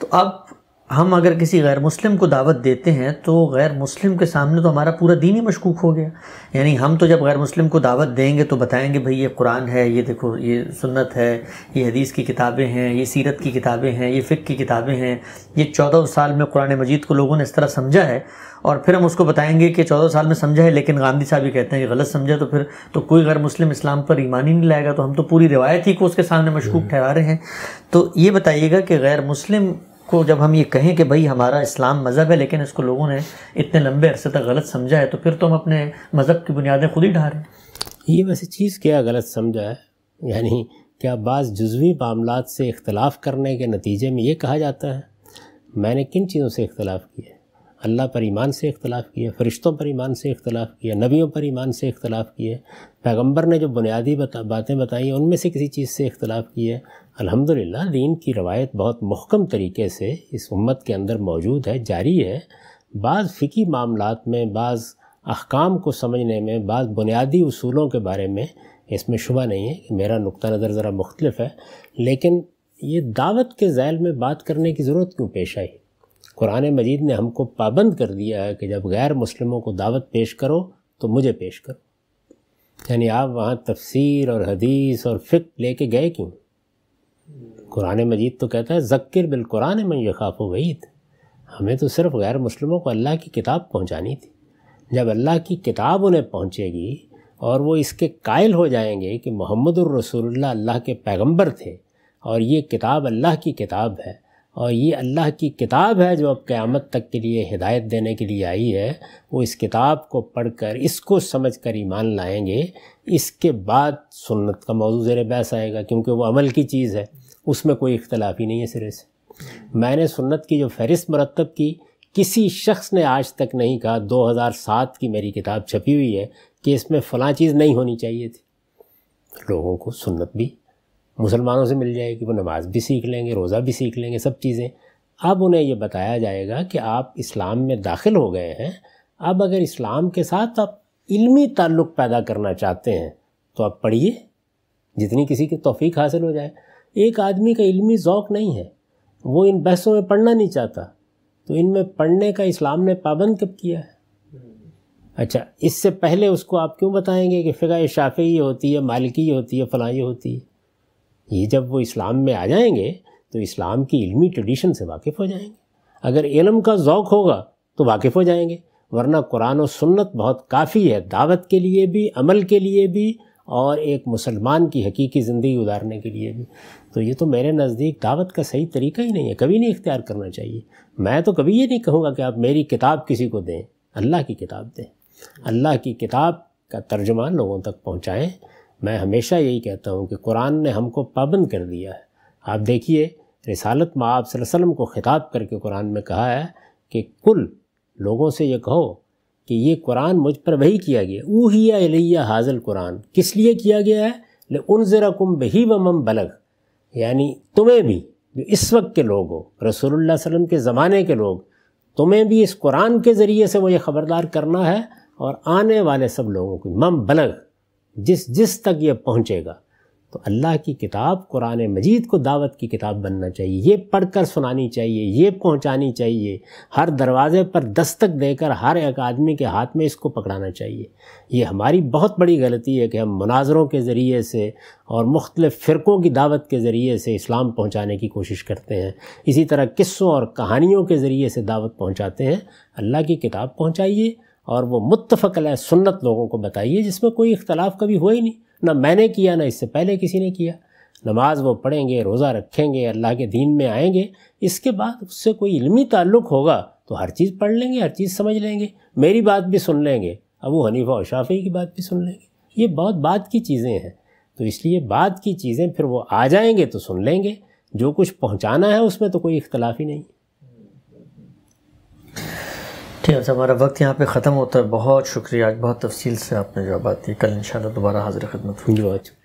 तो अब हम अगर किसी गैर मुस्लिम को दावत देते हैं तो गैर मुस्लिम के सामने तो हमारा पूरा दीन ही मशकूक हो गया यानी हम तो जब गैर मुस्लिम को दावत देंगे तो बताएंगे भाई ये कुरान है ये देखो ये सुन्नत है ये हदीस की किताबें हैं ये सीरत की किताबें हैं ये फ़िक की किताबें हैं ये चौदह साल में कुरान मजीद को लोगों ने इस तरह समझा है और फिर हम उसको बताएंगे कि चौदह साल में समझा है लेकिन गांधी साहब ही कहते हैं कि गलत समझा तो फिर तो कोई गैर मुस्लिम इस्लाम पर ईमान ही नहीं लाएगा तो हम तो पूरी रिवायत ही को उसके सामने मशकूक हम्म। ठहरा रहे हैं तो ये बताइएगा कि गैर मुस्लिम को जब हम ये कहें कि भाई हमारा इस्लाम मज़हब है लेकिन इसको लोगों ने इतने लंबे अरसे तक गलत समझा है तो फिर तो हम अपने मज़हब की बुनियादें खुद ही हैं ये वैसे चीज़ क्या गलत समझा है यानी क्या बाज़ जज्वी मामला से इख्तलाफ करने के नतीजे में ये कहा जाता है मैंने किन चीज़ों से इख्तलाफ किया अल्लाह पर ईमान से इख्तलाफ किया फ़रिश्तों पर ईमान से इख्तलाफ किया नबियों पर ईमान से इख्तलाफ किए पैगंबर ने जो बुनियादी बता, बातें बताई उनमें से किसी चीज़ से इख्तलाफ किया अल्हम्दुलिल्लाह दीन की रवायत बहुत महकम तरीके से इस उम्मत के अंदर मौजूद है जारी है बाज़ फ़िकी मामलों में बाज़ अहकाम को समझने में बाज़ बुनियादी असूलों के बारे में इसमें शुबा नहीं है कि मेरा नुक़ा नज़र ज़रा मुख्तलफ है लेकिन ये दावत के जैल में बात करने की ज़रूरत क्यों पेश आई कुरान मजीद ने हमको पाबंद कर दिया है कि जब गैर मुस्लिमों को दावत पेश करो तो मुझे पेश करो यानी आप वहाँ तफसीर और हदीस और फ़िक्र लेके गए क्यों कुरान मजीद तो कहता है ज़क्र बिलकुरान में यकाफ़ वहीद हमें तो सिर्फ गैर मुस्लिमों को अल्लाह की किताब पहुँचानी थी जब अल्लाह की किताब उन्हें पहुँचेगी और वो इसके कायल हो जाएंगे कि मोहम्मद रसूलुल्लाह अल्लाह के पैगम्बर थे और ये किताब अल्लाह की किताब है और ये अल्लाह की किताब है जो अब क़्यामत तक के लिए हिदायत देने के लिए आई है वो इस किताब को पढ़कर इसको समझ कर ईमान लाएँगे इसके बाद सुन्नत का मौजू ज़र बहस आएगा क्योंकि वो अमल की चीज़ है उसमें कोई इख्तलाफ ही नहीं है सिरे से मैंने सुन्नत की जो फहरिस्त मरतब की किसी शख्स ने आज तक नहीं कहा 2007 की मेरी किताब छपी हुई है कि इसमें फ़लाँ चीज़ नहीं होनी चाहिए थी लोगों को सुन्नत भी मुसलमानों से मिल जाएगी वो नमाज भी सीख लेंगे रोज़ा भी सीख लेंगे सब चीज़ें अब उन्हें ये बताया जाएगा कि आप इस्लाम में दाखिल हो गए हैं अब अगर इस्लाम के साथ आप इल्मी ताल्लुक़ पैदा करना चाहते हैं तो आप पढ़िए जितनी किसी की तोफ़ी हासिल हो जाए एक आदमी का इल्मी ओक़ नहीं है वो इन बहसों में पढ़ना नहीं चाहता तो इनमें पढ़ने का इस्लाम ने पाबंद कब किया है अच्छा इससे पहले उसको आप क्यों बताएंगे कि फ़िका शाफ़ी होती है मालिकी होती है फ़लाई होती है ये जब वो इस्लाम में आ जाएंगे तो इस्लाम की इल्मी ट्रेडिशन से वाकिफ़ हो जाएंगे अगर इलम का ओक़ होगा तो वाकिफ़ हो जाएंगे वरना कुरान और सुन्नत बहुत काफ़ी है दावत के लिए भी अमल के लिए भी और एक मुसलमान की हकीकी ज़िंदगी उतारने के लिए भी तो ये तो मेरे नज़दीक दावत का सही तरीका ही नहीं है कभी नहीं इख्तियार करना चाहिए मैं तो कभी ये नहीं कहूँगा कि आप मेरी किताब किसी को दें अल्लाह की किताब दें अल्लाह की किताब का तर्जमान लोगों तक पहुँचाएँ मैं हमेशा यही कहता हूँ कि कुरान ने हमको पाबंद कर दिया है आप देखिए रिसालत में आप को ख़िताब करके कुरान में कहा है कि कुल लोगों से ये कहो कि ये कुरान मुझ पर वही किया गया ऊहिया अलैया हाजल कुरान किस लिए किया गया है ले उन ज़रा कुम बही मम बलग यानी तुम्हें भी जो इस वक्त के लोग हो रसूलुल्लाह वसलम के ज़माने के लोग तुम्हें भी इस कुरान के ज़रिए से मुझे ख़बरदार करना है और आने वाले सब लोगों को मम बलग जिस जिस तक ये पहुँचेगा तो अल्लाह की किताब कुरान मजीद को दावत की किताब बनना चाहिए ये पढ़कर सुनानी चाहिए ये पहुंचानी चाहिए हर दरवाज़े पर दस्तक देकर हर एक आदमी के हाथ में इसको पकड़ाना चाहिए ये हमारी बहुत बड़ी गलती है कि हम मुनाजरों के ज़रिए से और मुख्तलिफ़ फ़िरक़ों की दावत के ज़रिए से इस्लाम पहुँचाने की कोशिश करते हैं इसी तरह किस्सों और कहानियों के ज़रिए से दावत पहुँचाते हैं अल्लाह की किताब पहुँचाइए और वो मुतफ़ल सुन्नत लोगों को बताइए जिसमें कोई इख्तलाफ कभी हुआ ही नहीं ना मैंने किया ना इससे पहले किसी ने किया नमाज वो पढ़ेंगे रोज़ा रखेंगे अल्लाह के दीन में आएंगे इसके बाद उससे कोई इलमी ताल्लुक़ होगा तो हर चीज़ पढ़ लेंगे हर चीज़ समझ लेंगे मेरी बात भी सुन लेंगे अबू हनीफा और शाफी की बात भी सुन लेंगे ये बहुत बात की चीज़ें हैं तो इसलिए बात की चीज़ें फिर वो आ जाएंगे तो सुन लेंगे जो कुछ पहुँचाना है उसमें तो कोई इख्तलाफ ही नहीं ठीक है हमारा वक्त यहाँ पे ख़त्म होता है बहुत शुक्रिया आज बहुत तफसील से आपने जवाब दी कल इंशाल्लाह दोबारा हाजिर खदमत होगी